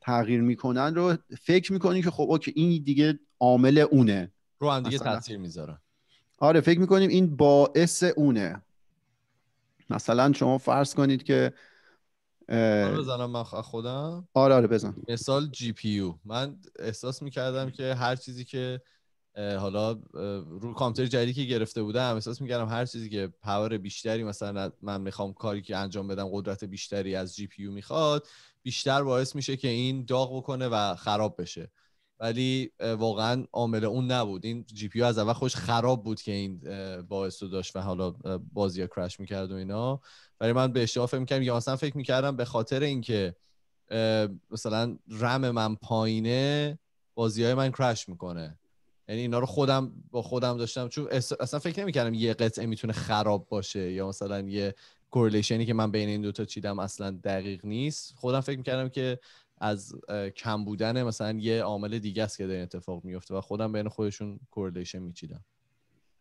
تغییر میکنن رو فکر میکنیم که خب اوکی این دیگه عامل اونه رو هم دیگه تاثیر میذاره آره فکر میکنیم این باعث اونه مثلا شما فرض کنید که آره بزنم من خودم آره آره بزن مثال جی پی یو من احساس میکردم که هر چیزی که حالا رو کامپیوتر جدیدی که گرفته بودم احساس میکردم هر چیزی که پاور بیشتری مثلا من میخوام کاری که انجام بدم قدرت بیشتری از جی پی یو میخواد بیشتر باعث میشه که این داغ بکنه و خراب بشه ولی واقعا عامل اون نبود این جی پی از اول خوش خراب بود که این باعث رو داشت و حالا بازی ها کرش میکرد و اینا ولی من به اشتباه فکر میکردم یا اصلا فکر میکردم به خاطر اینکه مثلا رم من پایینه بازی های من کرش میکنه یعنی اینا رو خودم با خودم داشتم چون اصلا فکر نمیکردم یه قطعه میتونه خراب باشه یا مثلا یه کورلیشنی که من بین این دوتا چیدم اصلا دقیق نیست خودم فکر میکردم که از کم بودن مثلا یه عامل دیگه است که در اتفاق میفته و خودم بین خودشون کورلیشن میچیدم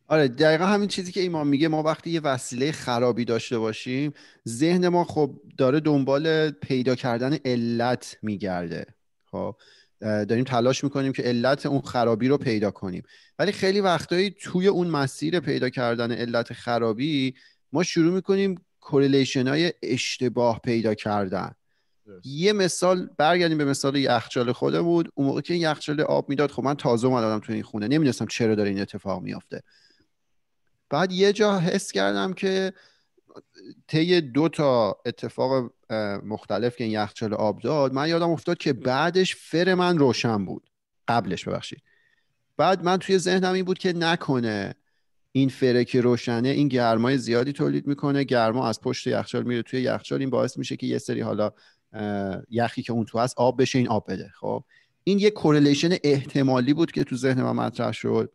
آره دقیقا همین چیزی که ایمان میگه ما وقتی یه وسیله خرابی داشته باشیم ذهن ما خب داره دنبال پیدا کردن علت میگرده خب داریم تلاش میکنیم که علت اون خرابی رو پیدا کنیم ولی خیلی وقتایی توی اون مسیر پیدا کردن علت خرابی ما شروع میکنیم کورلیشن های اشتباه پیدا کردن یه مثال برگردیم به مثال یخچال خوده بود اون موقع که این یخچال آب میداد خب من تازه اومدم تو این خونه نمیدونستم چرا داره این اتفاق میافته بعد یه جا حس کردم که طی دو تا اتفاق مختلف که این یخچال آب داد من یادم افتاد که بعدش فر من روشن بود قبلش ببخشید بعد من توی ذهنم این بود که نکنه این فره که روشنه این گرمای زیادی تولید میکنه گرما از پشت یخچال میره توی یخچال این باعث میشه که یه سری حالا یخی که اون تو هست آب بشه این آب بده خب این یه کورلیشن احتمالی بود که تو ذهن من مطرح شد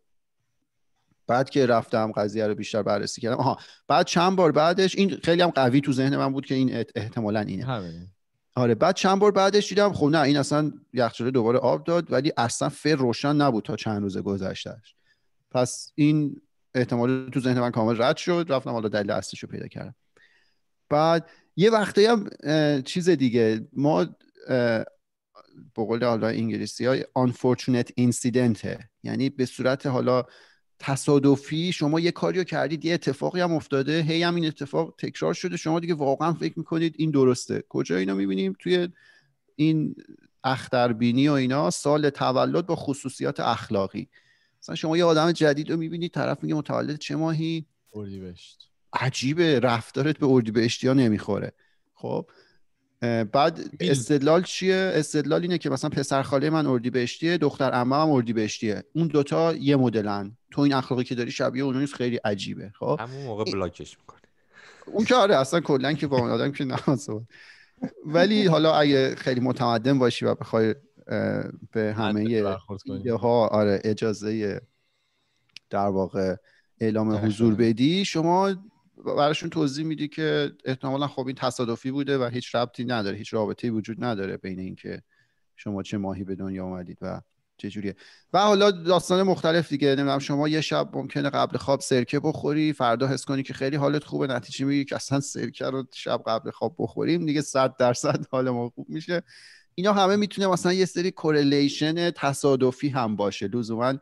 بعد که رفتم قضیه رو بیشتر بررسی کردم آها بعد چند بار بعدش این خیلی هم قوی تو ذهن من بود که این احتمالا اینه همه. آره بعد چند بار بعدش دیدم خب نه این اصلا یخچال دوباره آب داد ولی اصلا فر روشن نبود تا چند روز گذشتهش پس این احتمال تو ذهن من کامل رد شد رفتم حالا دلیل اصلیش رو پیدا کردم بعد یه وقتایی هم چیز دیگه ما بقول قول حالا انگلیسی های unfortunate incident یعنی به صورت حالا تصادفی شما یه کاری رو کردید یه اتفاقی هم افتاده هی هم این اتفاق تکرار شده شما دیگه واقعا فکر میکنید این درسته کجا اینا میبینیم توی این اختربینی و اینا سال تولد با خصوصیات اخلاقی مثلا شما یه آدم جدید رو میبینید طرف میگه متولد چه ماهی اردیبهشت عجیبه رفتارت به اشتیا نمیخوره خب بعد استدلال چیه استدلال اینه که مثلا پسر خاله من اردیبهشتیه دختر عمه هم اردیبهشتیه اون دوتا یه مدلن تو این اخلاقی که داری شبیه اون نیست خیلی عجیبه خب همون موقع بلاکش میکنه اون که آره اصلا کلا که با اون آدم که نمازه ولی حالا اگه خیلی متمدن باشی و بخوای به همه ایده ها آره اجازه در واقع اعلام حضور بدی شما براشون توضیح میدی که احتمالا خب این تصادفی بوده و هیچ ربطی نداره هیچ رابطه وجود نداره بین اینکه شما چه ماهی به دنیا آمدید و چه جوریه و حالا داستان مختلف دیگه نمیدونم شما یه شب ممکنه قبل خواب سرکه بخوری فردا حس کنی که خیلی حالت خوبه نتیجه میگیری که اصلا سرکه رو شب قبل خواب بخوریم دیگه 100 درصد حال ما خوب میشه اینا همه میتونه مثلا یه سری کورلیشن تصادفی هم باشه لزوما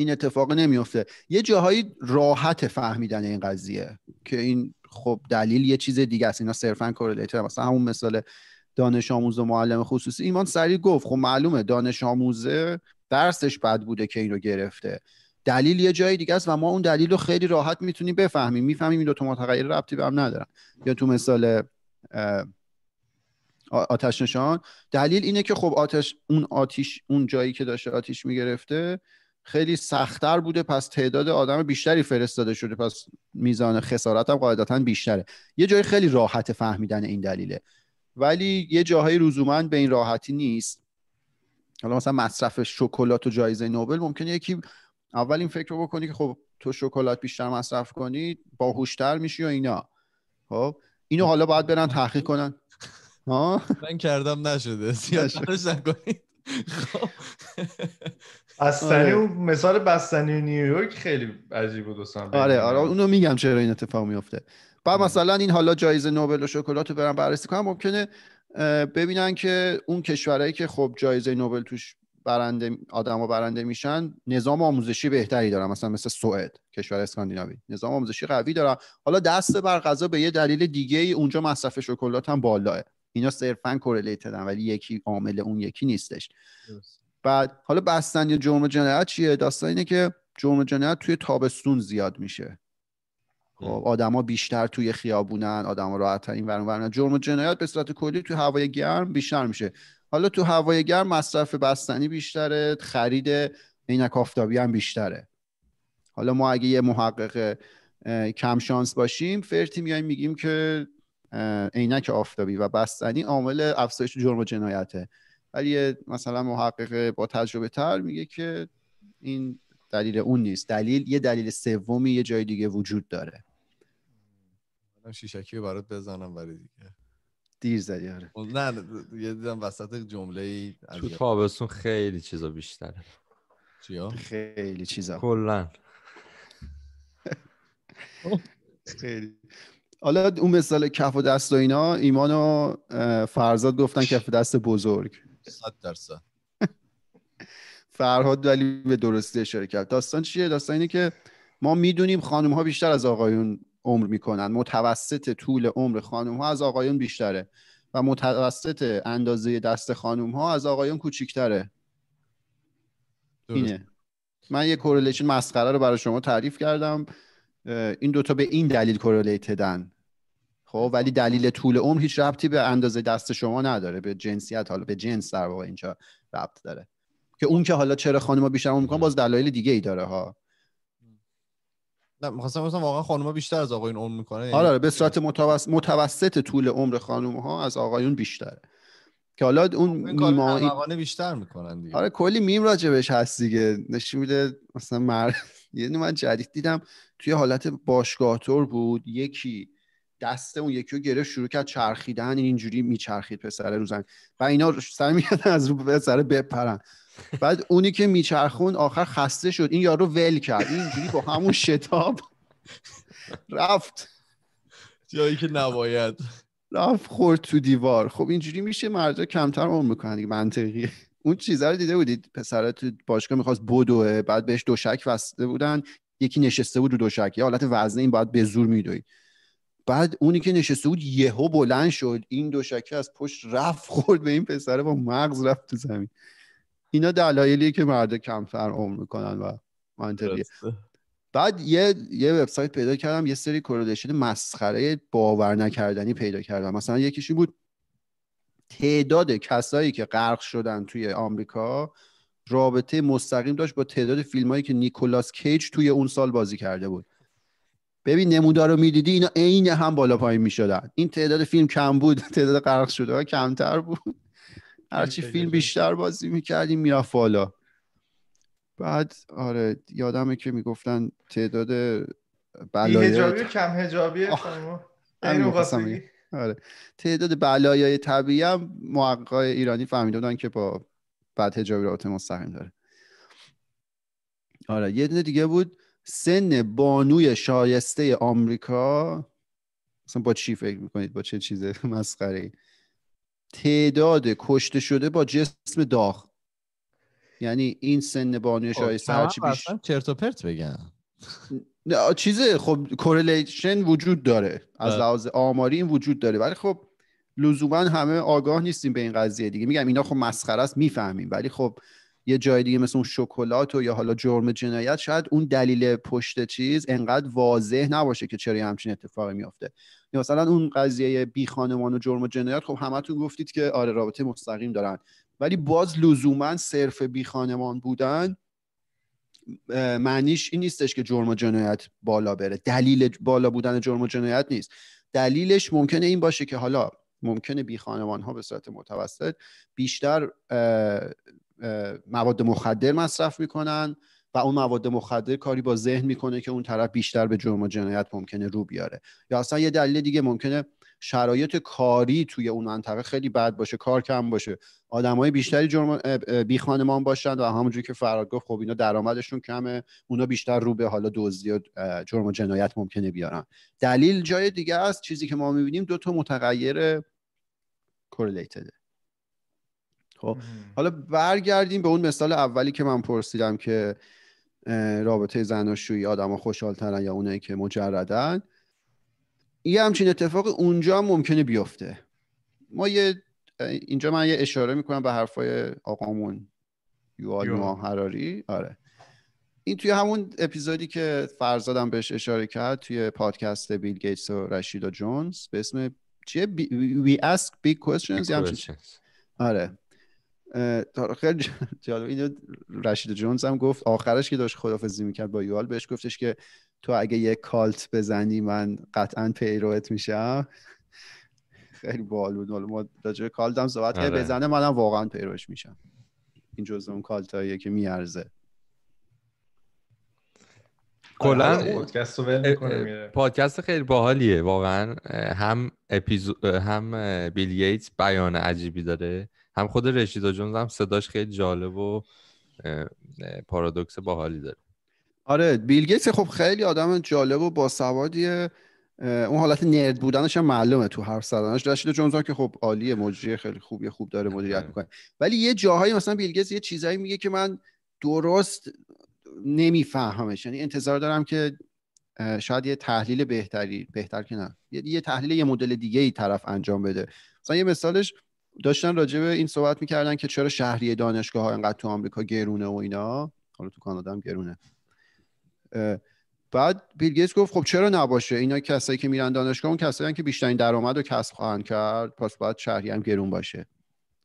این اتفاق نمیفته یه جاهایی راحت فهمیدن این قضیه که این خب دلیل یه چیز دیگه است اینا صرفا کورلیتر مثلا همون مثال دانش آموز و معلم خصوصی ایمان سریع گفت خب معلومه دانش آموزه درسش بد بوده که اینو گرفته دلیل یه جای دیگه است و ما اون دلیل رو خیلی راحت میتونیم بفهمیم میفهمیم این دو تا متغیر ربطی به هم ندارن یا تو مثال آتش نشان دلیل اینه که خب آتش اون آتیش اون جایی که داشته آتیش میگرفته خیلی سختتر بوده پس تعداد آدم بیشتری فرستاده شده پس میزان خسارت هم قاعدتا بیشتره یه جای خیلی راحت فهمیدن این دلیله ولی یه جاهای روزومند به این راحتی نیست حالا مثلا مصرف شکلات و جایزه نوبل ممکنه یکی اول این فکر رو بکنی که خب تو شکلات بیشتر مصرف کنی باهوشتر میشی و اینا خب اینو حالا باید برن تحقیق کنن (laughs) من کردم نشده خب. بستنی آره. و مثال بستنی نیویورک خیلی عجیب و آره آره اونو میگم چرا این اتفاق میفته بعد آره. مثلا این حالا جایزه نوبل و شکلات رو برن بررسی کنن ممکنه ببینن که اون کشورهایی که خب جایزه نوبل توش برنده آدما برنده میشن نظام آموزشی بهتری دارن مثلا مثل سوئد کشور اسکاندیناوی نظام آموزشی قوی دارن حالا دست بر غذا به یه دلیل دیگه اونجا مصرف شکلات هم بالاه اینا صرفا کورلیتدن ولی یکی عامل اون یکی نیستش بعد حالا بستن یا جرم جنایت چیه داستان اینه که جرم جنایت توی تابستون زیاد میشه خب آدما بیشتر توی خیابونن آدما راحت این ور ورن جرم جنایت به صورت کلی توی هوای گرم بیشتر میشه حالا تو هوای گرم مصرف بستنی بیشتره خرید عینک آفتابی هم بیشتره حالا ما اگه یه محقق کم شانس باشیم فرتی میایم میگیم که عینک آفتابی و بستنی عامل افزایش جرم و جنایته ولی مثلا محقق با تجربه تر میگه که این دلیل اون نیست دلیل یه دلیل سومی یه جای دیگه وجود داره من شیشکی برات بزنم برای دیگه دیر زدی آره خب، نه یه دیدم وسط جمله ای تو تابستون خیلی چیزا بیشتره چیا خیلی چیزا کلا خیلی حالا اون مثال کف و دست و اینا ایمان و فرزاد گفتن کف و دست بزرگ صد درصد (laughs) فرهاد ولی به درستی اشاره کرد داستان چیه داستان اینه که ما میدونیم خانم ها بیشتر از آقایون عمر میکنن متوسط طول عمر خانم ها از آقایون بیشتره و متوسط اندازه دست خانم ها از آقایون کوچیکتره اینه من یه کورلیشن مسخره رو برای شما تعریف کردم این دوتا به این دلیل دن خب ولی دلیل طول عمر هیچ ربطی به اندازه دست شما نداره به جنسیت حالا به جنس در واقع اینجا ربط داره که اون که حالا چرا خانم‌ها بیشتر عمر میکنن باز دلایل دیگه ای داره ها نه مثلا مثلا واقعا بیشتر از آقایون عمر میکنه یعنی آره به صورت متوسط, طول عمر ها از آقایون بیشتره که حالا اون میمایی بیشتر میکنن دیگه آره کلی میم بهش هست دیگه نشون میده مثلا مر... (laughs) یه من جدید دیدم توی حالت باشگاهتور بود یکی دست اون یکی رو گرفت شروع کرد چرخیدن اینجوری میچرخید پسر روزن و اینا سر میاد از رو سر بپرن بعد اونی که میچرخون آخر خسته شد این یارو ول کرد اینجوری با همون شتاب (laughs) رفت جایی که نباید رف خورد تو دیوار خب اینجوری میشه مردا کمتر عمر میکنن دیگه منطقیه (laughs) اون چیزا رو دیده بودید پسر تو باشگاه میخواست بدوه بعد بهش دوشک وسته بودن یکی نشسته بود رو دوشک یه حالت وزنه این باید به زور میدوید بعد اونی که نشسته بود یهو بلند شد این دوشکه از پشت رفت خورد به این پسره با مغز رفت تو زمین اینا دلایلیه که مردا کمتر عمر میکنن و منطقیه بعد یه یه وبسایت پیدا کردم یه سری کورلیشن مسخره باور نکردنی پیدا کردم مثلا یکیشی بود تعداد کسایی که غرق شدن توی آمریکا رابطه مستقیم داشت با تعداد هایی که نیکولاس کیج توی اون سال بازی کرده بود ببین نمودار رو میدیدی اینا عین هم بالا پایین میشدن این تعداد فیلم کم بود (laughs) تعداد غرق شده ها کمتر بود هرچی فیلم بیشتر بازی میکردیم میرفت بالا بعد آره یادمه که میگفتن تعداد بلایای هجابی کم هجابی خانم آره تعداد بلایای طبیعی هم محققای ایرانی فهمیده بودن که با بعد هجابی رابطه مستقیم داره آره یه دونه دیگه بود سن بانوی شایسته آمریکا مثلا با چی فکر میکنید با چه چیز مسخره تعداد کشته شده با جسم داغ یعنی این سن بانوی خب، شایسته هرچی بیش چرت و پرت بگن چیزه خب کورلیشن وجود داره از بله. لحاظ آماری این وجود داره ولی خب لزوما همه آگاه نیستیم به این قضیه دیگه میگم اینا خب مسخره است میفهمیم ولی خب یه جای دیگه مثل اون شکلات و یا حالا جرم جنایت شاید اون دلیل پشت چیز انقدر واضح نباشه که چرا همچین اتفاقی میافته مثلا اون قضیه بی خانمان و جرم و جنایت خب همتون گفتید که آره رابطه مستقیم دارن ولی باز لزوما صرف بی خانمان بودن معنیش این نیستش که جرم و جنایت بالا بره دلیل بالا بودن جرم و جنایت نیست دلیلش ممکنه این باشه که حالا ممکنه بی خانمان ها به صورت متوسط بیشتر مواد مخدر مصرف میکنن و اون مواد مخدر کاری با ذهن میکنه که اون طرف بیشتر به جرم و جنایت ممکنه رو بیاره یا اصلا یه دلیل دیگه ممکنه شرایط کاری توی اون منطقه خیلی بد باشه کار کم باشه آدمای بیشتری جرم خانمان باشن و همونجوری که فراد گفت خب اینا درآمدشون کمه اونا بیشتر رو به حالا دزدی و جرم و جنایت ممکنه بیارن دلیل جای دیگه است چیزی که ما میبینیم دو تا متغیر کورلیتده خب حالا برگردیم به اون مثال اولی که من پرسیدم که رابطه زناشویی آدم‌ها خوشحالترن یا اونایی که مجردن یه همچین اتفاق اونجا هم ممکنه بیفته ما یه اینجا من یه اشاره میکنم به حرفای آقامون ما هراری آره این توی همون اپیزودی که فرزادم بهش اشاره کرد توی پادکست بیل گیتس و رشیدا جونز به اسم چیه وی We ask big questions آره خیلی جالب اینو رشید جونز هم گفت آخرش که داشت خدافزی میکرد با یوال بهش گفتش که تو اگه یه کالت بزنی من قطعا پیروت میشم خیلی بال بود ما کالت هم صحبت آره. بزنه منم واقعا پیروش میشم این جز اون کالت که میارزه کلا آره، پادکست خیلی باحالیه واقعا هم اپیزو... هم بیل بیان عجیبی داره هم خود رشید جونز هم صداش خیلی جالب و پارادوکس باحالی داره آره بیل گیتس خب خیلی آدم جالب و باسوادیه اون حالت نرد بودنش معلومه تو حرف زدنش رشید جونز که خب عالیه مجری خیلی خوبیه خوب داره مدیریت میکنه ولی یه جاهایی مثلا بیل یه چیزایی میگه که من درست نمیفهمش یعنی انتظار دارم که شاید یه تحلیل بهتری بهتر که نه یه تحلیل یه مدل دیگه ای طرف انجام بده مثلا یه مثالش داشتن راجع به این صحبت میکردن که چرا شهری دانشگاه ها اینقدر تو آمریکا گرونه و اینا حالا تو کانادا هم گرونه بعد بیل گفت خب چرا نباشه اینا کسایی که میرن دانشگاه اون کسایی که بیشترین درآمد رو کسب خواهند کرد پس باید شهری هم گرون باشه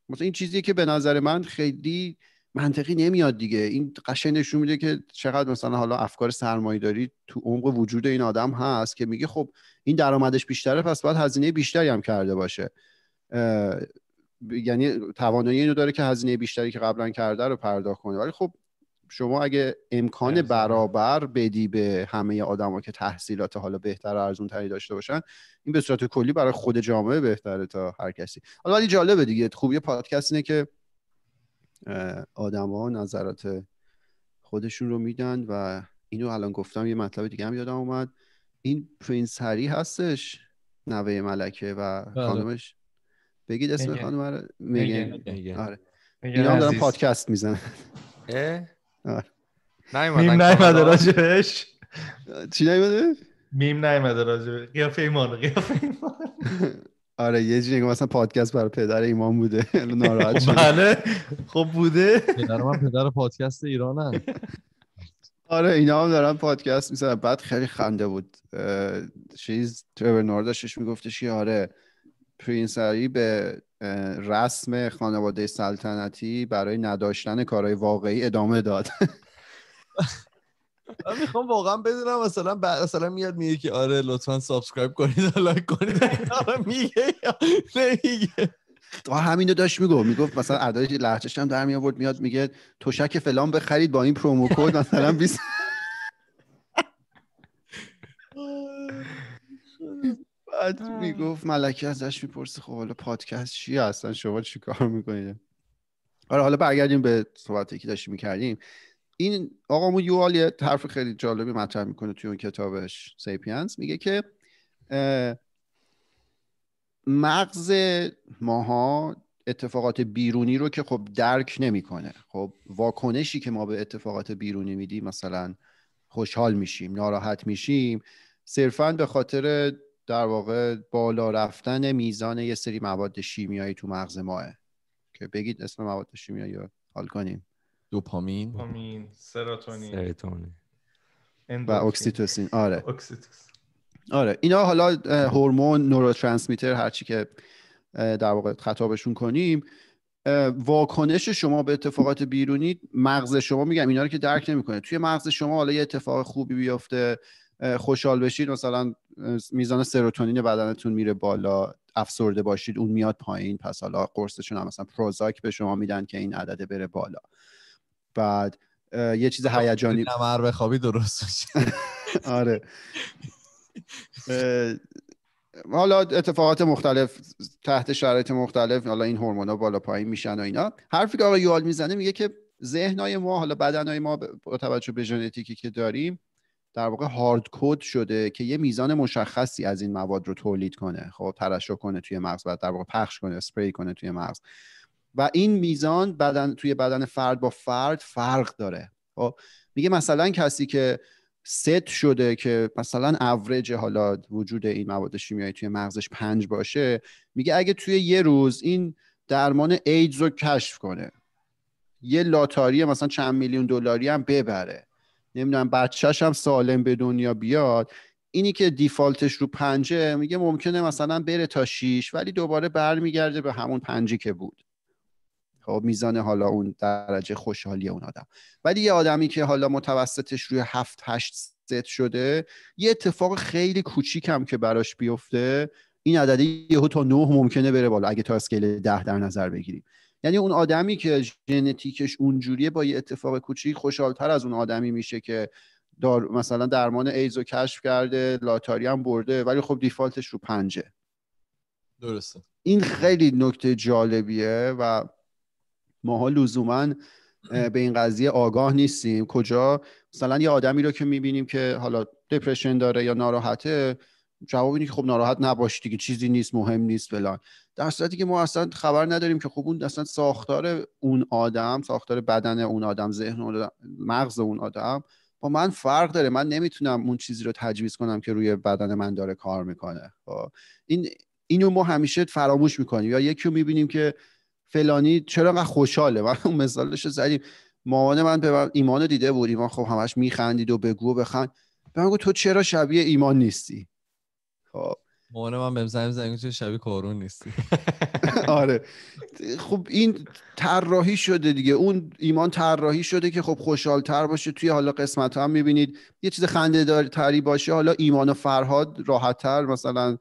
مثلا این چیزی که به نظر من خیلی منطقی نمیاد دیگه این قشنگ نشون میده که چقدر مثلا حالا افکار داری تو عمق وجود این آدم هست که میگه خب این درآمدش بیشتره پس باید هزینه بیشتری هم کرده باشه یعنی توانایی اینو داره که هزینه بیشتری که قبلا کرده رو پرداخت کنه ولی خب شما اگه امکان برابر بدی به همه آدما که تحصیلات حالا بهتر و ارزون تری داشته باشن این به صورت کلی برای خود جامعه بهتره تا هر کسی حالا ولی جالبه دیگه خوبی پادکست اینه که آدما نظرات خودشون رو میدن و اینو الان گفتم یه مطلب دیگه هم یادم اومد این پرینس هری هستش نوه ملکه و بله. خانمش بگید اسم خانم رو میگن آره اینا دارن پادکست میزنن میم نایمده راجبش چی نایمده؟ میم نایمده راجبه قیافه ایمان قیافه ایمان آره یه جوری مثلا پادکست برای پدر ایمان بوده (laughs) ناراحت بله خب بوده پدر من پدر پادکست ایران آره اینا هم دارن پادکست میسن بعد خیلی خنده بود چیز تریور نارداشش میگفتش که آره پرینس به رسم خانواده سلطنتی برای نداشتن کارهای واقعی ادامه داد (laughs) من میخوام واقعا بدونم مثلا بعد مثلا میاد میگه که آره لطفا سابسکرایب کنید لایک کنید آره میگه نمیگه تو همینو داشت میگو میگفت مثلا ادای لهجهش هم در می آورد میاد میگه تشک فلان بخرید با این پرومو کد مثلا 20 بعد میگفت ملکه ازش میپرسه خب حالا پادکست چی اصلا شما کار میکنید آره حالا برگردیم به صحبتی که داشتیم میکردیم این مو یوال یه حرف خیلی جالبی مطرح میکنه توی اون کتابش سیپینز میگه که مغز ماها اتفاقات بیرونی رو که خب درک نمیکنه خب واکنشی که ما به اتفاقات بیرونی میدیم مثلا خوشحال میشیم ناراحت میشیم صرفا به خاطر در واقع بالا رفتن میزان یه سری مواد شیمیایی تو مغز ماه که بگید اسم مواد شیمیایی رو حال کنیم دوپامین دوپامین سراتونین و اکسیتوسین آره اکسیتوسین آره اینا حالا هورمون نوروترانسمیتر هرچی که در واقع خطابشون کنیم واکنش شما به اتفاقات بیرونی مغز شما میگم اینا رو که درک نمیکنه توی مغز شما حالا یه اتفاق خوبی بیفته خوشحال بشید مثلا میزان سروتونین بدنتون میره بالا افسرده باشید اون میاد پایین پس حالا قرصشون هم مثلا پروزاک به شما میدن که این عدده بره بالا بعد یه چیز خب، هیجانی نمر خوابی درست (laughs) آره حالا اتفاقات مختلف تحت شرایط مختلف حالا این هورمونا بالا پایین میشن و اینا حرفی که آقا یوال میزنه میگه که ذهنهای ما حالا بدنهای ما با توجه به ژنتیکی که داریم در واقع هارد کد شده که یه میزان مشخصی از این مواد رو تولید کنه خب ترشح کنه توی مغز و در واقع پخش کنه اسپری کنه توی مغز و این میزان بدن توی بدن فرد با فرد فرق داره خب میگه مثلا کسی که ست شده که مثلا اوریج حالا وجود این مواد شیمیایی توی مغزش پنج باشه میگه اگه توی یه روز این درمان ایدز رو کشف کنه یه لاتاری مثلا چند میلیون دلاری هم ببره نمیدونم بچهش هم سالم به دنیا بیاد اینی که دیفالتش رو پنجه میگه ممکنه مثلا بره تا شیش ولی دوباره برمیگرده به همون پنجی که بود خب میزان حالا اون درجه خوشحالی اون آدم ولی یه آدمی که حالا متوسطش روی هفت هشت ست شده یه اتفاق خیلی کوچیک هم که براش بیفته این عددی یهو تا نه ممکنه بره بالا اگه تا اسکیل ده در نظر بگیریم یعنی اون آدمی که ژنتیکش اونجوریه با یه اتفاق کوچیک خوشحالتر از اون آدمی میشه که مثلا درمان ایزو کشف کرده لاتاری هم برده ولی خب دیفالتش رو پنجه درسته این خیلی نکته جالبیه و ماها لزوما به این قضیه آگاه نیستیم کجا مثلا یه آدمی رو که میبینیم که حالا دپرشن داره یا ناراحته جواب اینه که خب ناراحت نباش دیگه چیزی نیست مهم نیست فلان در صورتی که ما اصلا خبر نداریم که خب اون اصلا ساختار اون آدم ساختار بدن اون آدم ذهن اون مغز اون آدم با من فرق داره من نمیتونم اون چیزی رو تجویز کنم که روی بدن من داره کار میکنه خب، این اینو ما همیشه فراموش میکنیم یا یکی رو میبینیم که فلانی چرا انقدر خوشحاله من اون مثالش رو زدیم مامان من به من ایمان دیده بود ایمان خب همش میخندید و بگو و بخند به من گفت تو چرا شبیه ایمان نیستی خب مامان من بهم زنگ زنگ چه شبیه کارون نیستی (laughs) آره خب این طراحی شده دیگه اون ایمان طراحی شده که خب تر باشه توی حالا قسمت هم میبینید یه چیز خنده تری باشه حالا ایمان و فرهاد تر مثلا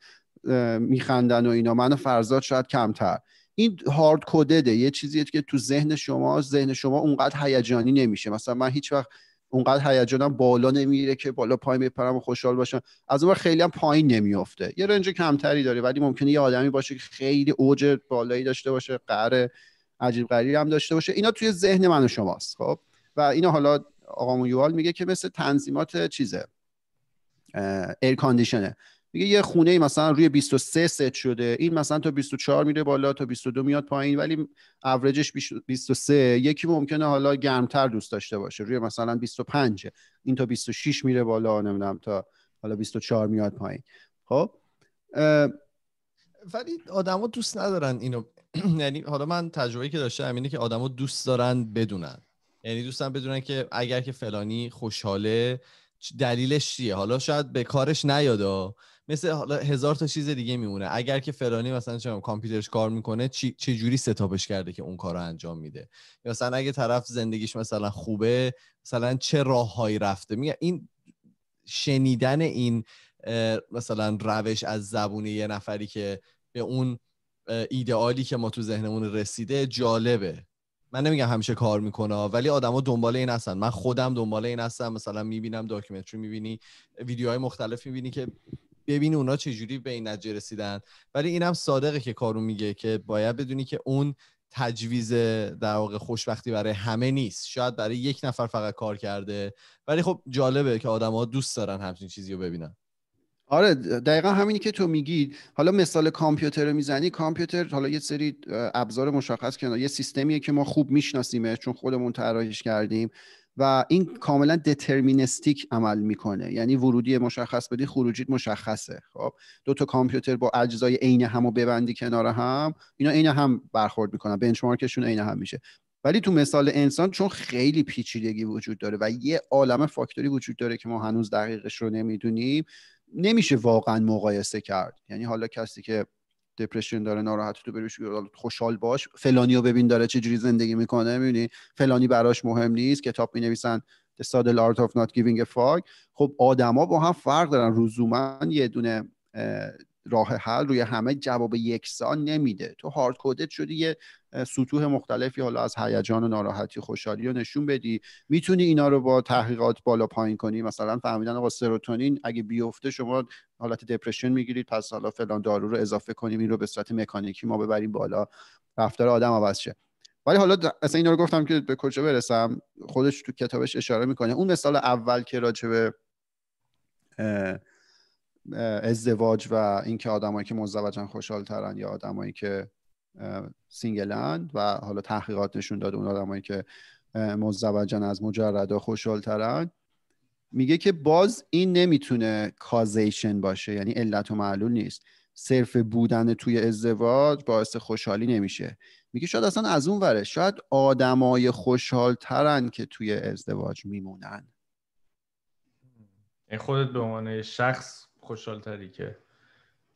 میخندن و اینا من و فرزاد شاید کمتر این هارد ده یه چیزیه که تو ذهن شما ذهن شما اونقدر هیجانی نمیشه مثلا من هیچ وقت اونقدر هیجانم بالا نمیره که بالا پای بپرم و خوشحال باشم از اون خیلی هم پایین نمیافته یه رنج کمتری داره ولی ممکنه یه آدمی باشه که خیلی اوج بالایی داشته باشه قهر عجیب غریبی هم داشته باشه اینا توی ذهن من و شماست خب و اینا حالا آقا یوال میگه که مثل تنظیمات چیزه ایر کاندیشنه میگه یه خونه ای مثلا روی 23 ست شده این مثلا تا 24 میره بالا تا 22 میاد پایین ولی اوریجش 23 یکی ممکنه حالا گرمتر دوست داشته باشه روی مثلا 25 این تا 26 میره بالا نمیدونم تا حالا 24 میاد پایین خب ولی آدما دوست ندارن اینو (clears throat) یعنی حالا من تجربه که داشتم اینه که آدما دوست دارن بدونن یعنی دوستن بدونن که اگر که فلانی خوشحاله دلیلش چیه حالا شاید به کارش نیاده مثل هزار تا چیز دیگه میمونه اگر که فلانی مثلا چه کامپیوترش کار میکنه چی چه جوری ستاپش کرده که اون کارو انجام میده یا مثلا اگه طرف زندگیش مثلا خوبه مثلا چه راههایی رفته میگه این شنیدن این مثلا روش از زبونی یه نفری که به اون ایدئالی که ما تو ذهنمون رسیده جالبه من نمیگم همیشه کار میکنه ولی آدما دنبال این هستن من خودم دنبال این هستم مثلا میبینم داکیومنتری میبینی ویدیوهای مختلف میبینی که ببینی اونا چجوری به این نتیجه رسیدن ولی اینم صادقه که کارو میگه که باید بدونی که اون تجویز در واقع خوشبختی برای همه نیست شاید برای یک نفر فقط کار کرده ولی خب جالبه که ها دوست دارن همچین چیزی رو ببینن آره دقیقا همینی که تو میگی حالا مثال کامپیوتر میزنی کامپیوتر حالا یه سری ابزار مشخص کنار یه سیستمیه که ما خوب میشناسیم چون خودمون طراحیش کردیم و این کاملا دترمینستیک عمل میکنه یعنی ورودی مشخص بدی خروجیت مشخصه خب دو تا کامپیوتر با اجزای عین همو ببندی کنار هم اینا عین هم برخورد میکنن بنچمارکشون عین هم میشه ولی تو مثال انسان چون خیلی پیچیدگی وجود داره و یه عالم فاکتوری وجود داره که ما هنوز دقیقش رو نمیدونیم نمیشه واقعا مقایسه کرد یعنی حالا کسی که دپرشن داره ناراحت تو بروش خوشحال باش فلانی رو ببین داره چه جوری زندگی میکنه میبینی فلانی براش مهم نیست کتاب مینویسن The Subtle Art of Not Giving a Fuck خب آدما با هم فرق دارن روزومن یه دونه راه حل روی همه جواب یکسان نمیده تو هارد کودت شدی یه سطوح مختلفی حالا از هیجان و ناراحتی خوشحالی رو نشون بدی میتونی اینا رو با تحقیقات بالا پایین کنی مثلا فهمیدن آقا سروتونین اگه بیفته شما حالت دپرشن میگیرید پس حالا فلان دارو رو اضافه کنیم این رو به صورت مکانیکی ما ببریم بالا رفتار آدم عوض شه ولی حالا اصلا اینا رو گفتم که به کجا برسم خودش تو کتابش اشاره میکنه اون مثال اول که راجبه ازدواج و اینکه آدمایی که مزدوجن خوشحال ترن یا آدمایی که سینگلن و حالا تحقیقات نشون داده اون آدمایی که مزدوجن از و خوشحال ترن میگه که باز این نمیتونه کازیشن باشه یعنی علت و معلول نیست صرف بودن توی ازدواج باعث خوشحالی نمیشه میگه شاید اصلا از اون وره شاید آدمای خوشحال ترن که توی ازدواج میمونن خودت به شخص خوشحال تری که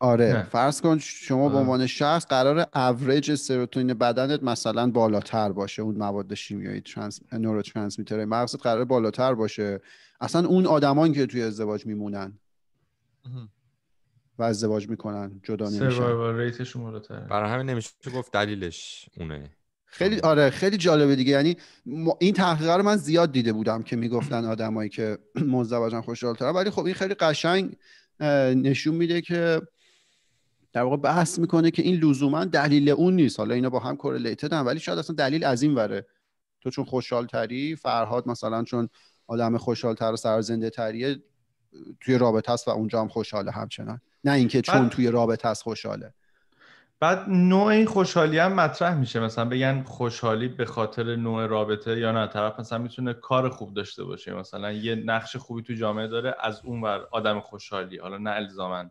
آره فرض کن شما به عنوان شخص قرار اوریج سروتونین بدنت مثلا بالاتر باشه اون مواد شیمیایی ترانس... نورو قراره قرار بالاتر باشه اصلا اون آدمان که توی ازدواج میمونن و ازدواج میکنن جدا نمیشن ریتشون برای همین نمیشه گفت دلیلش اونه خیلی آره خیلی جالبه دیگه یعنی این تحقیق رو من زیاد دیده بودم که میگفتن آدمایی که (clears throat) مزدوجن خوشحال‌ترن ولی خب این خیلی قشنگ نشون میده که در واقع بحث میکنه که این لزوما دلیل اون نیست حالا اینا با هم کورلیتد ولی شاید اصلا دلیل از این وره تو چون خوشحال تری فرهاد مثلا چون آدم خوشحال تر و سرزنده تریه توی رابطه است و اونجا هم خوشحاله همچنان نه اینکه چون بله. توی رابطه است خوشحاله بعد نوع این خوشحالی هم مطرح میشه مثلا بگن خوشحالی به خاطر نوع رابطه یا نه طرف مثلا میتونه کار خوب داشته باشه مثلا یه نقش خوبی تو جامعه داره از اون ور آدم خوشحالی حالا نه الزامن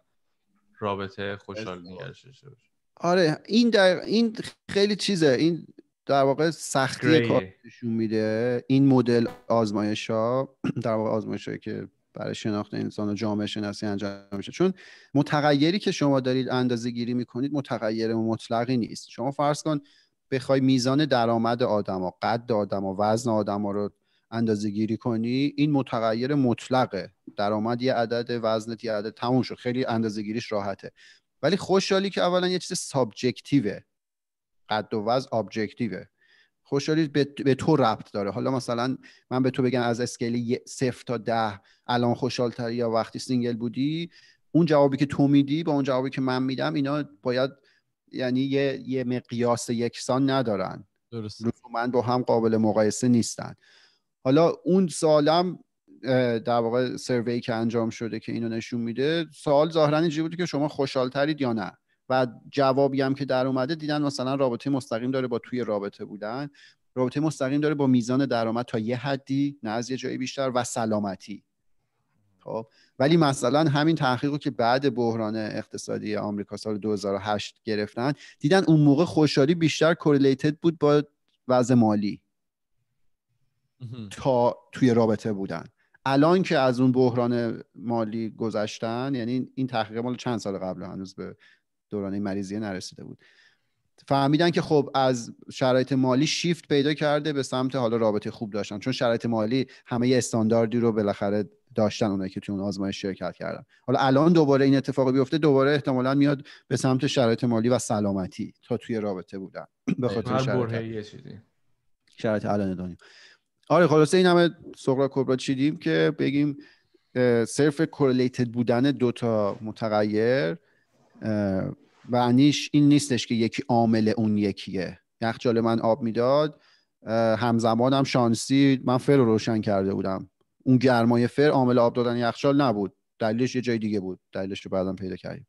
رابطه خوشحالی نگرش باشه آره این این خیلی چیزه این در واقع سختی کارشون میده این مدل آزمایش ها (clears throat) در واقع آزمایش که برای شناخت انسان و جامعه شناسی انجام میشه چون متغیری که شما دارید اندازه گیری میکنید متغیر مطلقی نیست شما فرض کن بخوای میزان درآمد آدما قد آدما وزن آدما رو اندازه گیری کنی این متغیر مطلقه درآمد یه عدد وزنت یه عدد تموم شد خیلی اندازه گیریش راحته ولی خوشحالی که اولا یه چیز سابجکتیوه قد و وزن ابجکتیوه خوشحالی به تو ربط داره حالا مثلا من به تو بگم از اسکیل صفر تا ده الان خوشحالتری یا وقتی سینگل بودی اون جوابی که تو میدی با اون جوابی که من میدم اینا باید یعنی یه, یه مقیاس یکسان ندارن درست من با هم قابل مقایسه نیستن حالا اون سالم در واقع سروی که انجام شده که اینو نشون میده سوال ظاهرا اینجوری بوده که شما ترید یا نه و جوابی هم که در اومده دیدن مثلا رابطه مستقیم داره با توی رابطه بودن رابطه مستقیم داره با میزان درآمد تا یه حدی نه از یه جایی بیشتر و سلامتی خب ولی مثلا همین تحقیق رو که بعد بحران اقتصادی آمریکا سال 2008 گرفتن دیدن اون موقع خوشحالی بیشتر کوریلیتد بود با وضع مالی تا توی رابطه بودن الان که از اون بحران مالی گذشتن یعنی این تحقیق مال چند سال قبل هنوز به دورانه مریضی نرسیده بود فهمیدن که خب از شرایط مالی شیفت پیدا کرده به سمت حالا رابطه خوب داشتن چون شرایط مالی همه استانداردی رو بالاخره داشتن اونایی که تو اون آزمایش شرکت کردن حالا الان دوباره این اتفاق بیفته دوباره احتمالا میاد به سمت شرایط مالی و سلامتی تا توی رابطه بودن به خاطر شرایط شرایط الان دنیا آره خلاصه این همه سقرا کبرا چیدیم که بگیم صرف کورلیتد بودن دوتا متغیر معنیش این نیستش که یکی عامل اون یکیه یخچال من آب میداد همزمانم شانسی من فر رو روشن کرده بودم اون گرمای فر عامل آب دادن یخچال نبود دلیلش یه جای دیگه بود دلیلش رو بعدم پیدا کردیم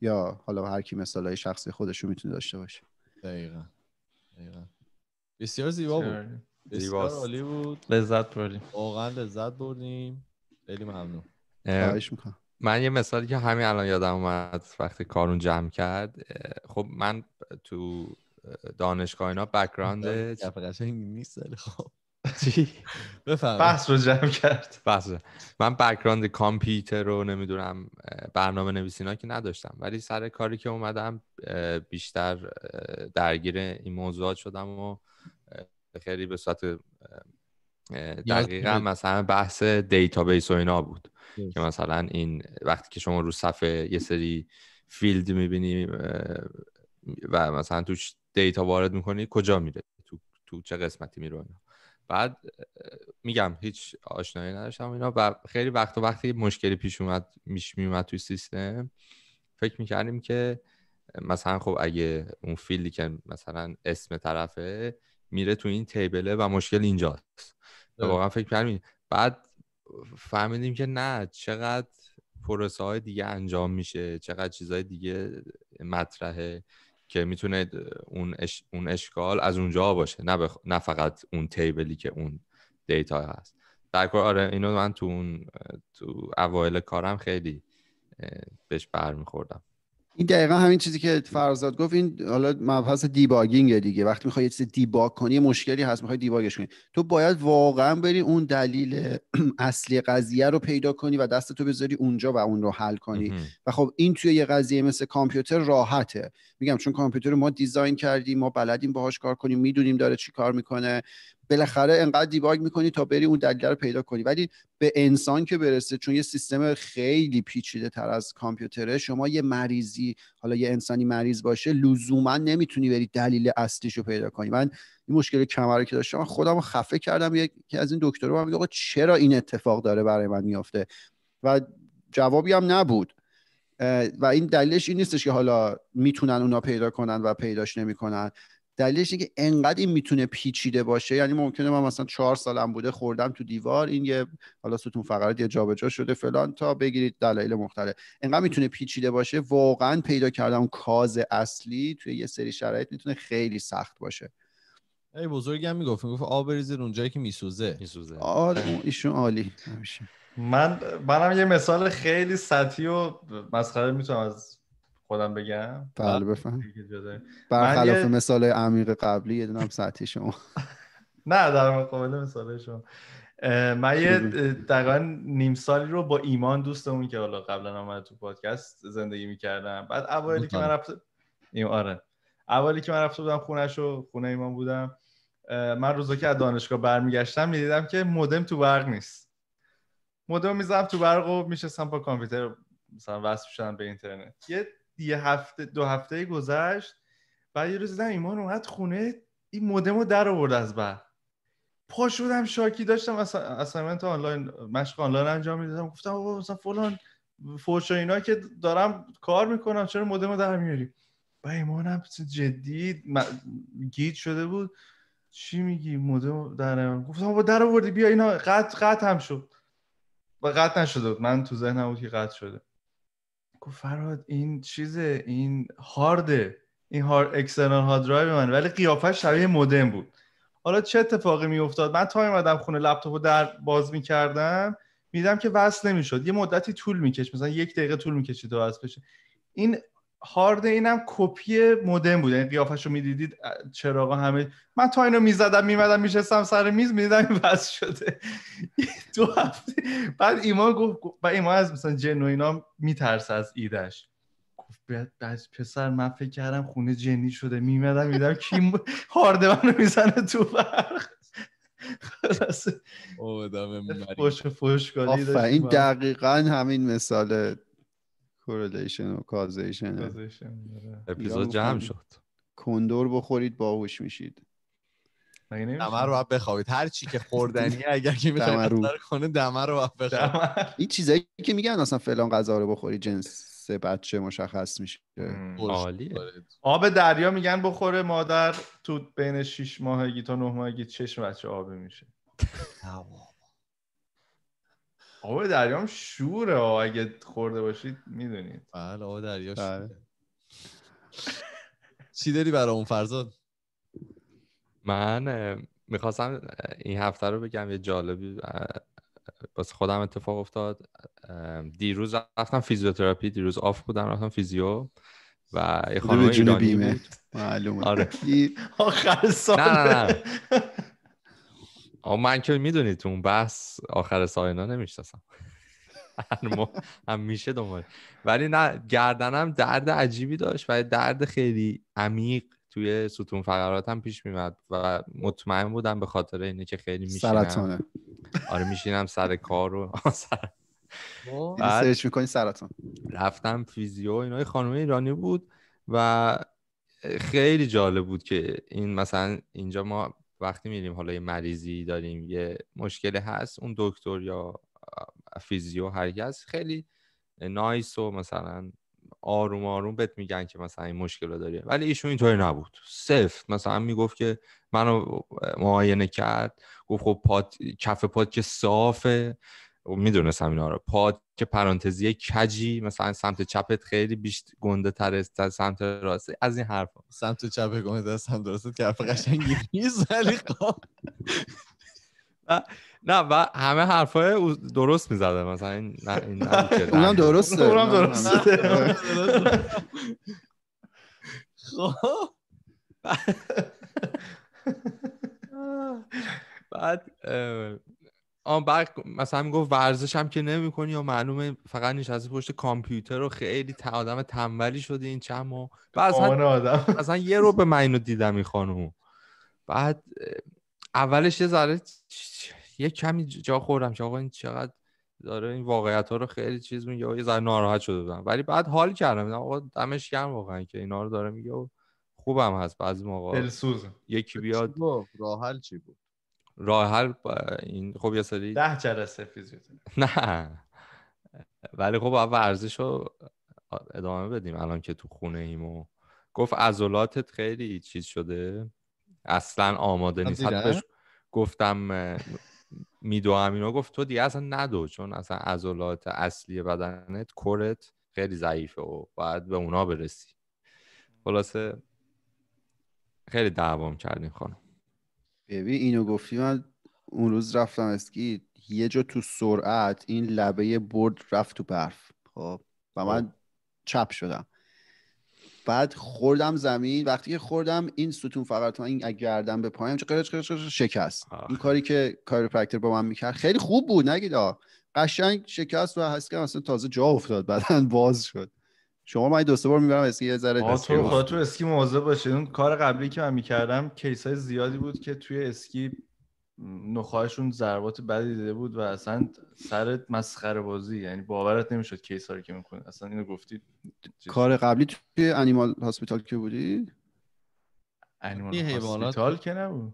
یا حالا هر کی های شخصی خودش رو میتونه داشته باشه دقیقا. دقیقا. بسیار زیبا بود بسیار عالی بود لذت بردیم واقعا لذت بردیم خیلی ممنون خواهش میکنم من یه مثالی که همین الان یادم اومد وقتی کارون جمع کرد خب من تو دانشگاه اینا بکراند نیست خب (laughs) چی؟ بحث رو جمع کرد بحث من بکراند کامپیوتر رو نمیدونم برنامه نویسینا که نداشتم ولی سر کاری که اومدم بیشتر درگیر این موضوعات شدم و خیلی به صورت دقیقا مثلا بحث دیتابیس و اینا بود که مثلا این وقتی که شما رو صفحه یه سری فیلد میبینی و مثلا توش دیتا وارد میکنی کجا میره تو, تو چه قسمتی میره بعد میگم هیچ آشنایی نداشتم اینا و خیلی وقت و وقتی مشکلی پیش اومد میش میومد توی سیستم فکر میکردیم که مثلا خب اگه اون فیلدی که مثلا اسم طرفه میره تو این تیبله و مشکل اینجاست واقعا فکر کردیم بعد فهمیدیم که نه چقدر پروسه های دیگه انجام میشه چقدر چیزهای دیگه مطرحه که میتونه اون, اون اشکال از اونجا باشه نه, نه فقط اون تیبلی که اون دیتا هست در کار آره اینو من تو اون تو اوایل کارم خیلی بهش برمیخوردم این دقیقا همین چیزی که فرزاد گفت این حالا مبحث دیباگینگ دیگه وقتی میخوای یه چیز دیباگ کنی مشکلی هست میخوای دیباگش کنی تو باید واقعا بری اون دلیل (clears throat) اصلی قضیه رو پیدا کنی و دست تو بذاری اونجا و اون رو حل کنی و خب این توی یه قضیه مثل کامپیوتر راحته میگم چون کامپیوتر رو ما دیزاین کردیم ما بلدیم باهاش کار کنیم میدونیم داره چی کار میکنه بالاخره انقدر دیباگ میکنی تا بری اون دلیل رو پیدا کنی ولی به انسان که برسه چون یه سیستم خیلی پیچیده تر از کامپیوتره شما یه مریضی حالا یه انسانی مریض باشه لزوما نمیتونی بری دلیل اصلیش رو پیدا کنی من این مشکل کمره که داشتم خودم رو خفه کردم یکی از این دکترها میگه آقا چرا این اتفاق داره برای من میافته و جوابی هم نبود و این دلیلش این نیستش که حالا میتونن اونا پیدا کنن و پیداش نمیکنن دلیلش اینه که انقدر این میتونه پیچیده باشه یعنی ممکنه من مثلا چهار سالم بوده خوردم تو دیوار این یه حالا ستون فقرات یه جابجا شده فلان تا بگیرید دلایل مختلف انقدر میتونه پیچیده باشه واقعا پیدا کردم کاز اصلی توی یه سری شرایط میتونه خیلی سخت باشه ای بزرگی هم میگفت میگفت آب بریزید اونجایی که میسوزه میسوزه آره، ایشون عالی من منم یه مثال خیلی سطحی و مسخره میتونم از خودم بگم بله بفهم برخلاف مثال عمیق قبلی یه دونم ساعتی شما (laughs) نه در مقابل مثال شما من یه دقیقا نیم سالی رو با ایمان دوستمون که حالا قبلا آمد تو پادکست زندگی میکردم بعد اولی که من رفت آره اولی که من رفته بودم خونش و خونه ایمان بودم من روزا که از دانشگاه برمیگشتم میدیدم که مودم تو برق نیست مودم میزم تو برق و میشستم با کامپیوتر مثلا وصل شدم به اینترنت یه یه هفته دو هفته گذشت بعد یه روز دیدم ایمان اومد خونه این مودم رو در آورد از بر پا شدم شاکی داشتم تو آنلاین مشق آنلاین انجام میدادم گفتم آقا مثلا فلان اینا که دارم کار میکنم چرا مودم رو در میاری و ایمانم جدی گیت شده بود چی میگی مودم در گفتم با در آوردی بیا اینا قط قط هم شد و قط نشده بود من تو ذهنم بود که قطع شده گفت فراد این چیزه این هارده این هارد اکسترنال هارد درایو من ولی قیافش شبیه مودم بود حالا چه اتفاقی افتاد من تا اومدم خونه لپتاپو در باز میکردم میدم که وصل نمیشد یه مدتی طول میکش مثلا یک دقیقه طول میکشید تا وصل بشه این هارد اینم کپی مودم بود یعنی قیافش رو میدیدید چراغا همه من تا اینو میزدم میمدم میشستم سر میز میدیدم این وز شده (laughs) دو هفته بعد ایمان گفت و ایمان از مثلا جن و اینا میترسه از ایدش گفت بعد پسر من فکر کردم خونه جنی شده میمدم میدم کی هارد رو میزنه تو برق خلاصه فوش فوش این دقیقا همین مثاله کورلیشن و کازیشن آره. اپیزود جمع شد کندور بخورید باهوش میشید دمر رو بخوابید هر چی که خوردنی (laughs) اگر که میخواید کنه دمر رو بخوابید این چیزایی که میگن اصلا فلان غذا رو بخوری جنس بچه مشخص میشه عالیه آب دریا میگن بخوره مادر تو بین 6 ماهگی تا 9 ماهگی چشم بچه آبی میشه آب دریام شوره اگه خورده باشید میدونید بله آب دریا بله. شوره چی داری برای اون فرزاد من میخواستم این هفته رو بگم یه جالبی بس خودم اتفاق افتاد دیروز رفتم فیزیوتراپی دیروز آف بودم رفتم فیزیو و یه خانم ایرانی بود معلومه آره آخر سال نه نه (laughs) آه من که میدونید اون بحث آخر ساینا هم میشه دنبال ولی نه گردنم درد عجیبی داشت و درد خیلی عمیق توی ستون فقراتم پیش میمد و مطمئن بودم به خاطر اینه که خیلی میشینم سرطانه آره میشینم سر کار رو (laughs) یعنی سرچ میکنی سرطان رفتم فیزیو اینا خانم ایرانی بود و خیلی جالب بود که این مثلا اینجا ما وقتی میریم حالا یه مریضی داریم یه مشکل هست اون دکتر یا فیزیو هر هست خیلی نایس و مثلا آروم آروم بهت میگن که مثلا این مشکل رو داری ولی ایشون اینطوری نبود سفت مثلا میگفت که منو معاینه کرد گفت خب پات... کف پات که صافه میدونستم اینا رو پا که پرانتزی کجی مثلا سمت چپت خیلی بیشتر گنده تر است سمت راست از این حرف سمت چپ گنده است سمت درسته که حرف قشنگی (laughs) نیست ولی خب. نه و همه حرفای درست میزده مثلا این نه (laughs) اونم درسته (laughs) اونم خب. درسته خب بعد آن بعد مثلا میگفت ورزش هم که نمی کنی یا معلومه فقط نشستی پشت کامپیوتر و خیلی تا آدم تنبلی شده این چند و بعد آدم. (laughs) اصلا یه رو به من اینو دیدم این بعد اولش یه ذره یه کمی جا خوردم که آقا این چقدر داره این واقعیت ها رو خیلی چیز میگه و یه ذره ناراحت شده بودم ولی بعد حال کردم آقا دمش گرم واقعا که اینا رو داره میگه و خوبم هست بعضی موقع دلسوز یکی بیاد راه چی بود راه این خب یه سری ده جلسه فیزیوتراپی نه ولی خب اول ورزش رو ادامه بدیم الان که تو خونه ایم و گفت عضلاتت خیلی چیز شده اصلا آماده نیست گفتم میدو اینو گفت تو دیگه اصلا ندو چون اصلا عضلات اصلی بدنت کرت خیلی ضعیفه و باید به اونا برسی خلاصه خیلی دعوام کردیم خانم ببین اینو گفتی من اون روز رفتم اسکی یه جا تو سرعت این لبه برد رفت تو برف خب و من خب. چپ شدم بعد خوردم زمین وقتی که خوردم این ستون فقط من این گردم به پایم شکست این کاری که کایروپرکتر با من میکرد خیلی خوب بود نگید قشنگ شکست و هست که اصلا تازه جا افتاد بعدن باز شد شما من دو سه بار میبرم اسکی یه ذره تو تو اسکی مواظب باشید اون کار قبلی که من میکردم کیس های زیادی بود که توی اسکی نخواهشون ضربات بدی دیده بود و اصلا سرت مسخره بازی یعنی باورت نمیشد کیس رو که میکنه اصلا اینو گفتی کار قبلی توی انیمال هاسپیتال که بودی انیمال هاسپیتال که نبود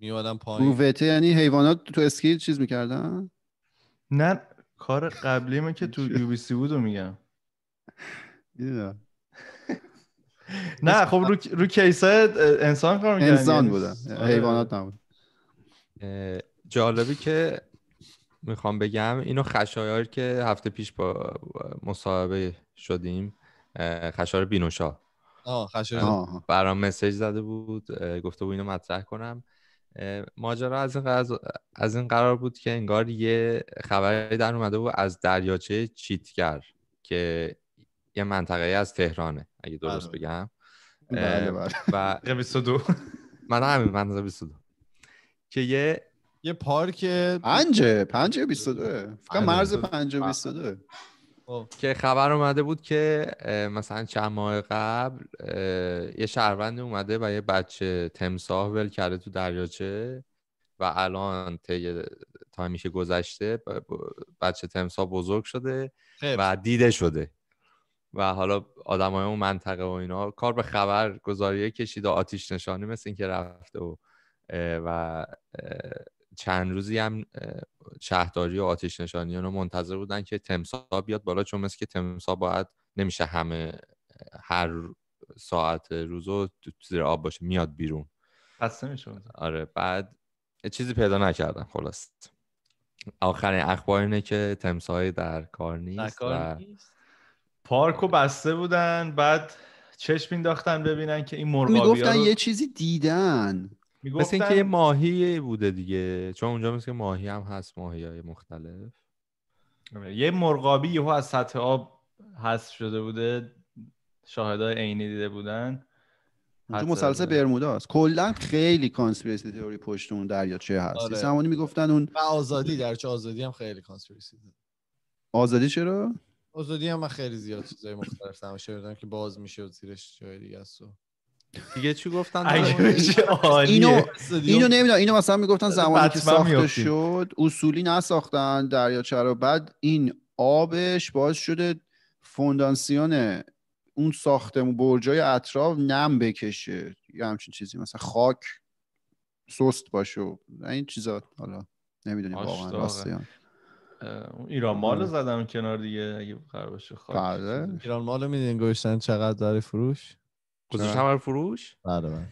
میوادم پایین یعنی حیوانات تو اسکی چیز میکردن نه کار قبلی من که تو یو بی سی میگم نه خب رو کیسه انسان کار انسان یعنی بودن آره. حیوانات نبود جالبی که میخوام بگم اینو خشایار که هفته پیش با مصاحبه شدیم خشایار بینوشا آه خشایار برام مسیج زده بود گفته بود اینو مطرح کنم ماجرا از این, قرار از این قرار بود که انگار یه خبری در اومده بود از دریاچه چیتگر که یه منطقه از تهرانه اگه درست بله. بگم بله بله. و (laughs) من همین من 22 که یه یه پارک پنج پنج 22 فکر بله. مرز پنج دوه خب. که خبر اومده بود که مثلا چند ماه قبل یه شهروند اومده و یه بچه تمساه ول کرده تو دریاچه و الان تا میشه گذشته بچه تمساه بزرگ شده و دیده شده و حالا آدمای اون منطقه و اینا کار به خبر گذاریه کشید و آتیش نشانی مثل اینکه رفته و و چند روزی هم شهرداری و آتیش نشانی رو منتظر بودن که تمسا بیاد بالا چون مثل که تمسا باید نمیشه همه هر ساعت روزو زیر آب باشه میاد بیرون خسته آره بعد چیزی پیدا نکردم خلاص آخرین اخبار اینه که تمسایی در کار نیست, در کار نیست. پارکو بسته بودن بعد چشم مینداختن ببینن که این مرغابی میگفتن یه چیزی دیدن میگفتن... مثل اینکه یه ماهی بوده دیگه چون اونجا مثل ماهی هم هست ماهی های مختلف آره، یه مرغابی یهو از سطح آب هست شده بوده شاهدای عینی دیده بودن تو مسلسل آره. برمودا است کلا خیلی کانسپیرسی تیوری پشت اون دریاچه هست آره. زمانی میگفتن اون و آزادی در چه آزادی هم خیلی کانسپیرسی آزادی چرا آزادی هم خیلی زیاد چیزای مختلف تماشا کردم که باز میشه و زیرش جای دیگه است دیگه چی گفتن اینو اینو نمیدونم اینو مثلا میگفتن زمانی که ساخته شد اصولی نساختن دریاچه رو بعد این آبش باز شده فوندانسیون اون ساختمون برجای اطراف نم بکشه یه همچین چیزی مثلا خاک سست باشه این چیزا حالا نمیدونیم واقعا ایران مال آره. زدم کنار دیگه اگه قرار بله. باشه ایران مال میدین گوشتن چقدر داره فروش گذاشتم برای فروش بله بله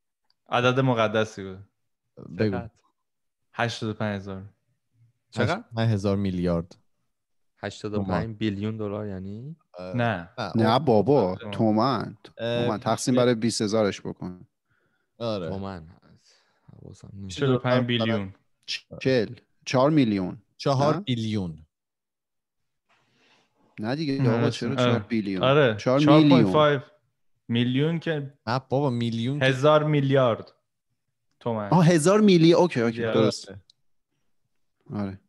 (laughs) عدد مقدسی بود بگو 85 هزار چقدر هزار میلیارد 85 بیلیون دلار یعنی نه نه بابا تومن تومن تقسیم برای 20 هزارش بکن آره تومن 45 بیلیون 40 4 میلیون چهار بیلیون نه دیگه آقا چرا آره. چهار بیلیون آره چهار میلیون میلیون که بابا میلیون هزار میلیارد تومن آه هزار میلی اوکی اوکی درسته آره. آره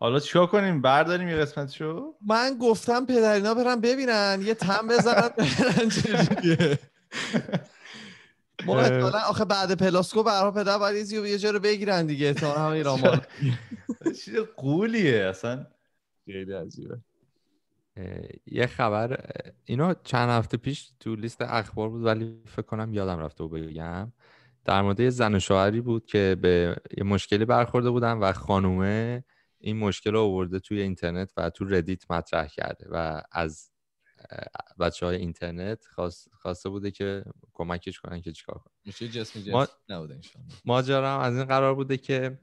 حالا چیکار کنیم برداریم یه قسمت شو من گفتم پدرینا برن ببینن یه تم بزنن ببینن چجوریه (laughs) ما آخه بعد پلاسکو برای پدر باید یه جا رو بگیرن دیگه تا هم ایران (laughs) چیز قولیه اصلا خیلی عجیبه یه خبر اینو چند هفته پیش تو لیست اخبار بود ولی فکر کنم یادم رفته و بگم در مورد یه زن و شوهری بود که به یه مشکلی برخورده بودن و خانومه این مشکل رو آورده توی اینترنت و تو ردیت مطرح کرده و از بچه های اینترنت خواست، خواسته بوده که کمکش کنن که چیکار کنن میشه جسم جسم نبوده ماجرا از این قرار بوده که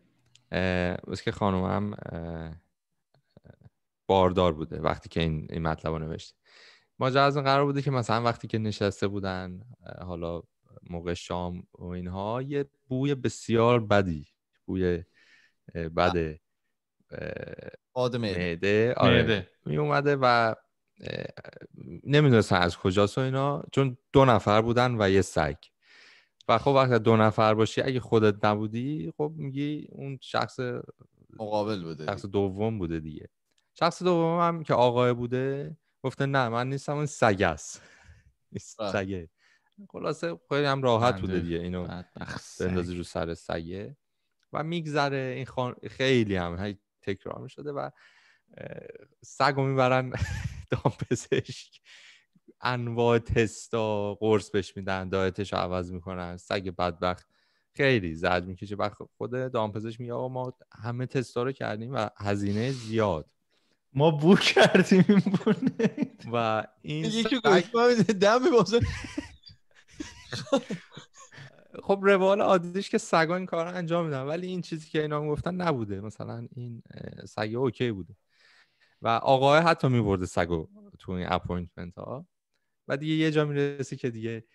بس که خانومم باردار بوده وقتی که این, این مطلب رو نوشته ماجرا از این قرار بوده که مثلا وقتی که نشسته بودن حالا موقع شام و اینها یه بوی بسیار بدی بوی بد معده آره می اومده و نمیدونستن از کجاست و اینا چون دو نفر بودن و یه سگ و خب وقتی دو نفر باشی اگه خودت نبودی خب میگی اون شخص مقابل بوده شخص دوم بوده دیگه شخص دوم هم که آقای بوده گفته نه من نیستم اون سگ است سگه خلاصه خیلی هم راحت بوده دیگه اینو بندازی رو سر سگه و میگذره این خان... خیلی هم تکرار شده و سگ میبرن دامپزشک انواع تستا قرص بهش میدن دایتش عوض میکنن سگ بدبخت خیلی زد میکشه و خب خود دامپزشک میگه آقا ما همه تستا رو کردیم و هزینه زیاد ما بو کردیم این بونه و این یکی دم خب روال عادیش که سگا این کار انجام میدن ولی این چیزی که اینا گفتن نبوده مثلا این سگ اوکی بوده و آقای حتی میبرده سگو تو این اپوینتمنت ها و دیگه یه جا میرسی که دیگه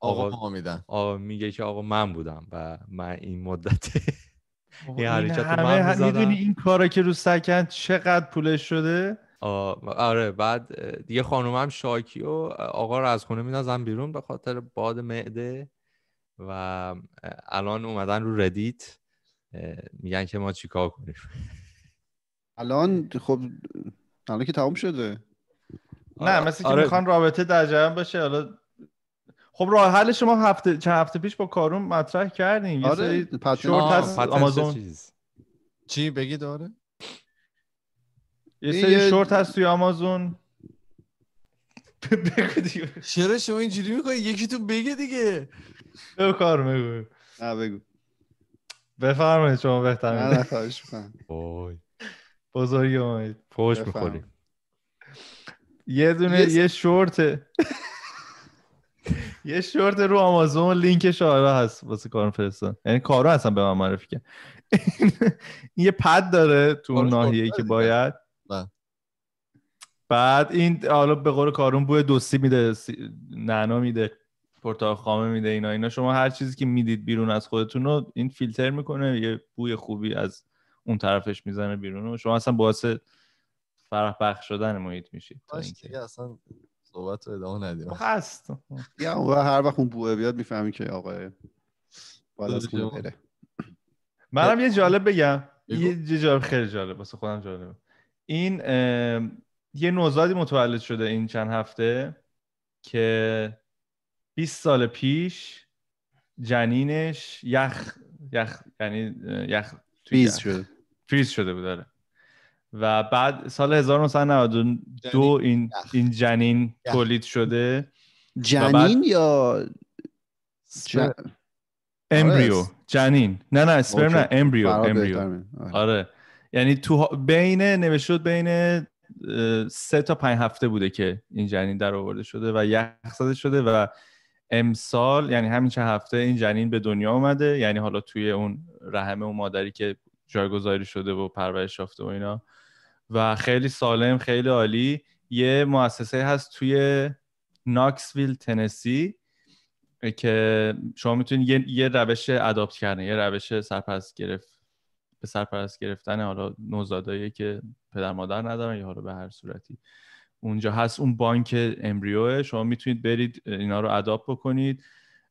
آقا, آقا میدن میگه که آقا من بودم و من این مدت (laughs) این حرکت من میدونی این کارا که رو سکن چقدر پولش شده آره بعد دیگه خانومم شاکی و آقا رو از خونه میندازن بیرون به خاطر باد معده و الان اومدن رو ردیت میگن که ما چیکار کنیم الان خب حالا که تمام شده نه آره، مثل آره. که میخوان رابطه در جریان باشه حالا خب راه حل شما هفته چند هفته پیش با کارون مطرح کردیم آره. یه سری شورت هست آمازون چی بگی داره یه سری شورت هست توی آمازون بگو دیگه چرا شما اینجوری میکنی یکی تو بگه دیگه بگو کار بگو نه بگو بفرمایید شما بهتر نه خواهش میکنم بزرگی آمد فوش میخوریم یه دونه یه شورت (laughs) یه شورت رو آمازون لینکش آره هست واسه کارون فرستان یعنی کارو هستن به من معرفی کرد (laughs) یه پد داره تو اون ناحیه که باید بعد این حالا به قول کارون بوی دوستی میده نعنا میده پرتاق خامه میده اینا اینا شما هر چیزی که میدید بیرون از خودتون رو این فیلتر میکنه یه بوی خوبی از اون طرفش میزنه بیرون و شما اصلا باعث فرح بخش شدن محیط میشید دیگه اصلا صحبت رو ادامه ندیم خب، هست یا هر وقت اون بوه بیاد میفهمی که آقای باید از منم یه جالب بگم یه جالب خیلی جالب واسه خودم جالب این یه نوزادی متولد شده این چند هفته که 20 سال پیش جنینش یخ یخ یعنی یخ بیز شد فریز شده بود آره. و بعد سال 1992 این این جنین تولید شده جنین یا امبریو جنین نه نه اسپرم نه امبریو امبریو آره یعنی تو بین نوشته بین سه تا پنج هفته بوده که این جنین در آورده شده و یخ زده شده و امسال یعنی همین چه هفته این جنین به دنیا اومده یعنی حالا توی اون رحم اون مادری که جایگذاری شده و پرورش یافته و اینا و خیلی سالم خیلی عالی یه مؤسسه هست توی ناکسویل تنسی که شما میتونید یه،, روش اداپت کردن یه روش سرپرست گرفت به سرپرست گرفتن حالا نوزادایی که پدر مادر ندارن یا حالا به هر صورتی اونجا هست اون بانک امریوه شما میتونید برید اینا رو اداپت بکنید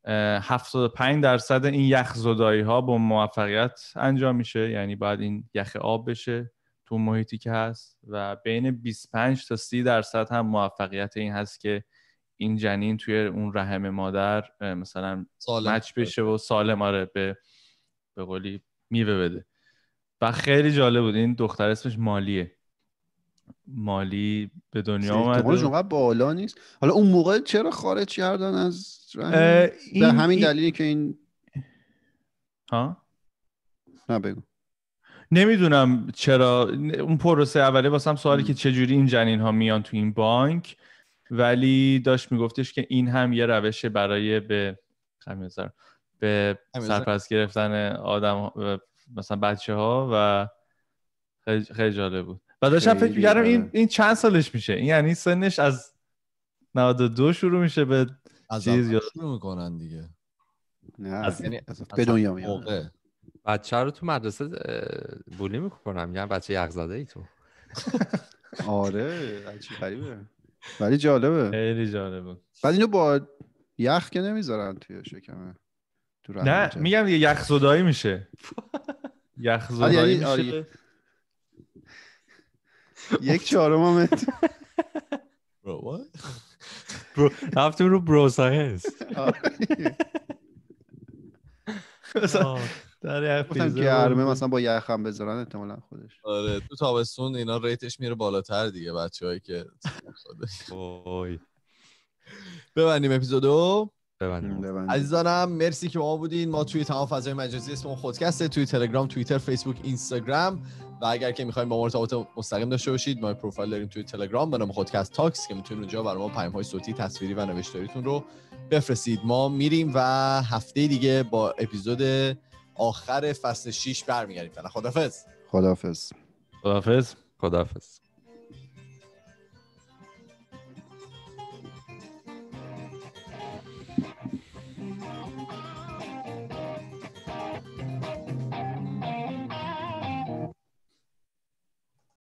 75 درصد این یخ زدایی ها با موفقیت انجام میشه یعنی باید این یخ آب بشه تو محیطی که هست و بین 25 تا 30 درصد هم موفقیت این هست که این جنین توی اون رحم مادر مثلا سالم. مچ بشه و سالم آره به به قولی میوه بده و خیلی جالب بود این دختر اسمش مالیه مالی به دنیا اومده بالا نیست حالا اون موقع چرا خارج کردن از این... به همین دلیلی که این ها نه بگو نمیدونم چرا اون پروسه اوله واسم سوالی که چجوری این جنین ها میان تو این بانک ولی داشت میگفتش که این هم یه روش برای به خب، به سرپرست گرفتن آدم مثلا بچه ها و خیلی جالب بود و داشتم فکر میکردم این آره. این چند سالش میشه این یعنی سنش از 92 شروع میشه به از چیز یا شروع میکنن دیگه نه از یعنی به دنیا میاد بچه رو تو مدرسه بولی میکنم یعنی بچه یغزاده ای تو (laughs) آره عجیب غریبه ولی جالبه خیلی جالبه ولی اینو با یخ که نمیذارن توی شکمه تو نه میگم یه یخ زدایی میشه (laughs) یخ زدایی آره، یعنی میشه آره، یک چهارم برو رفتیم رو برو آره. ساینس در گرمه مثلا با یخم بذارن احتمالا خودش آره تو تابستون اینا ریتش میره بالاتر دیگه بچه هایی که ببندیم اپیزودو ببندیم عزیزانم مرسی که ما بودین ما توی تمام فضای مجازی اسم خودکسته توی تلگرام توییتر فیسبوک اینستاگرام و اگر که میخوایم با ما ارتباط مستقیم داشته باشید ما پروفایل داریم توی تلگرام به نام خودکست تاکس که میتونید اونجا برای ما پیام صوتی تصویری و نوشتاریتون رو بفرستید ما میریم و هفته دیگه با اپیزود آخر فصل 6 برمیگردیم خدافظ خدافظ خدافظ خدافظ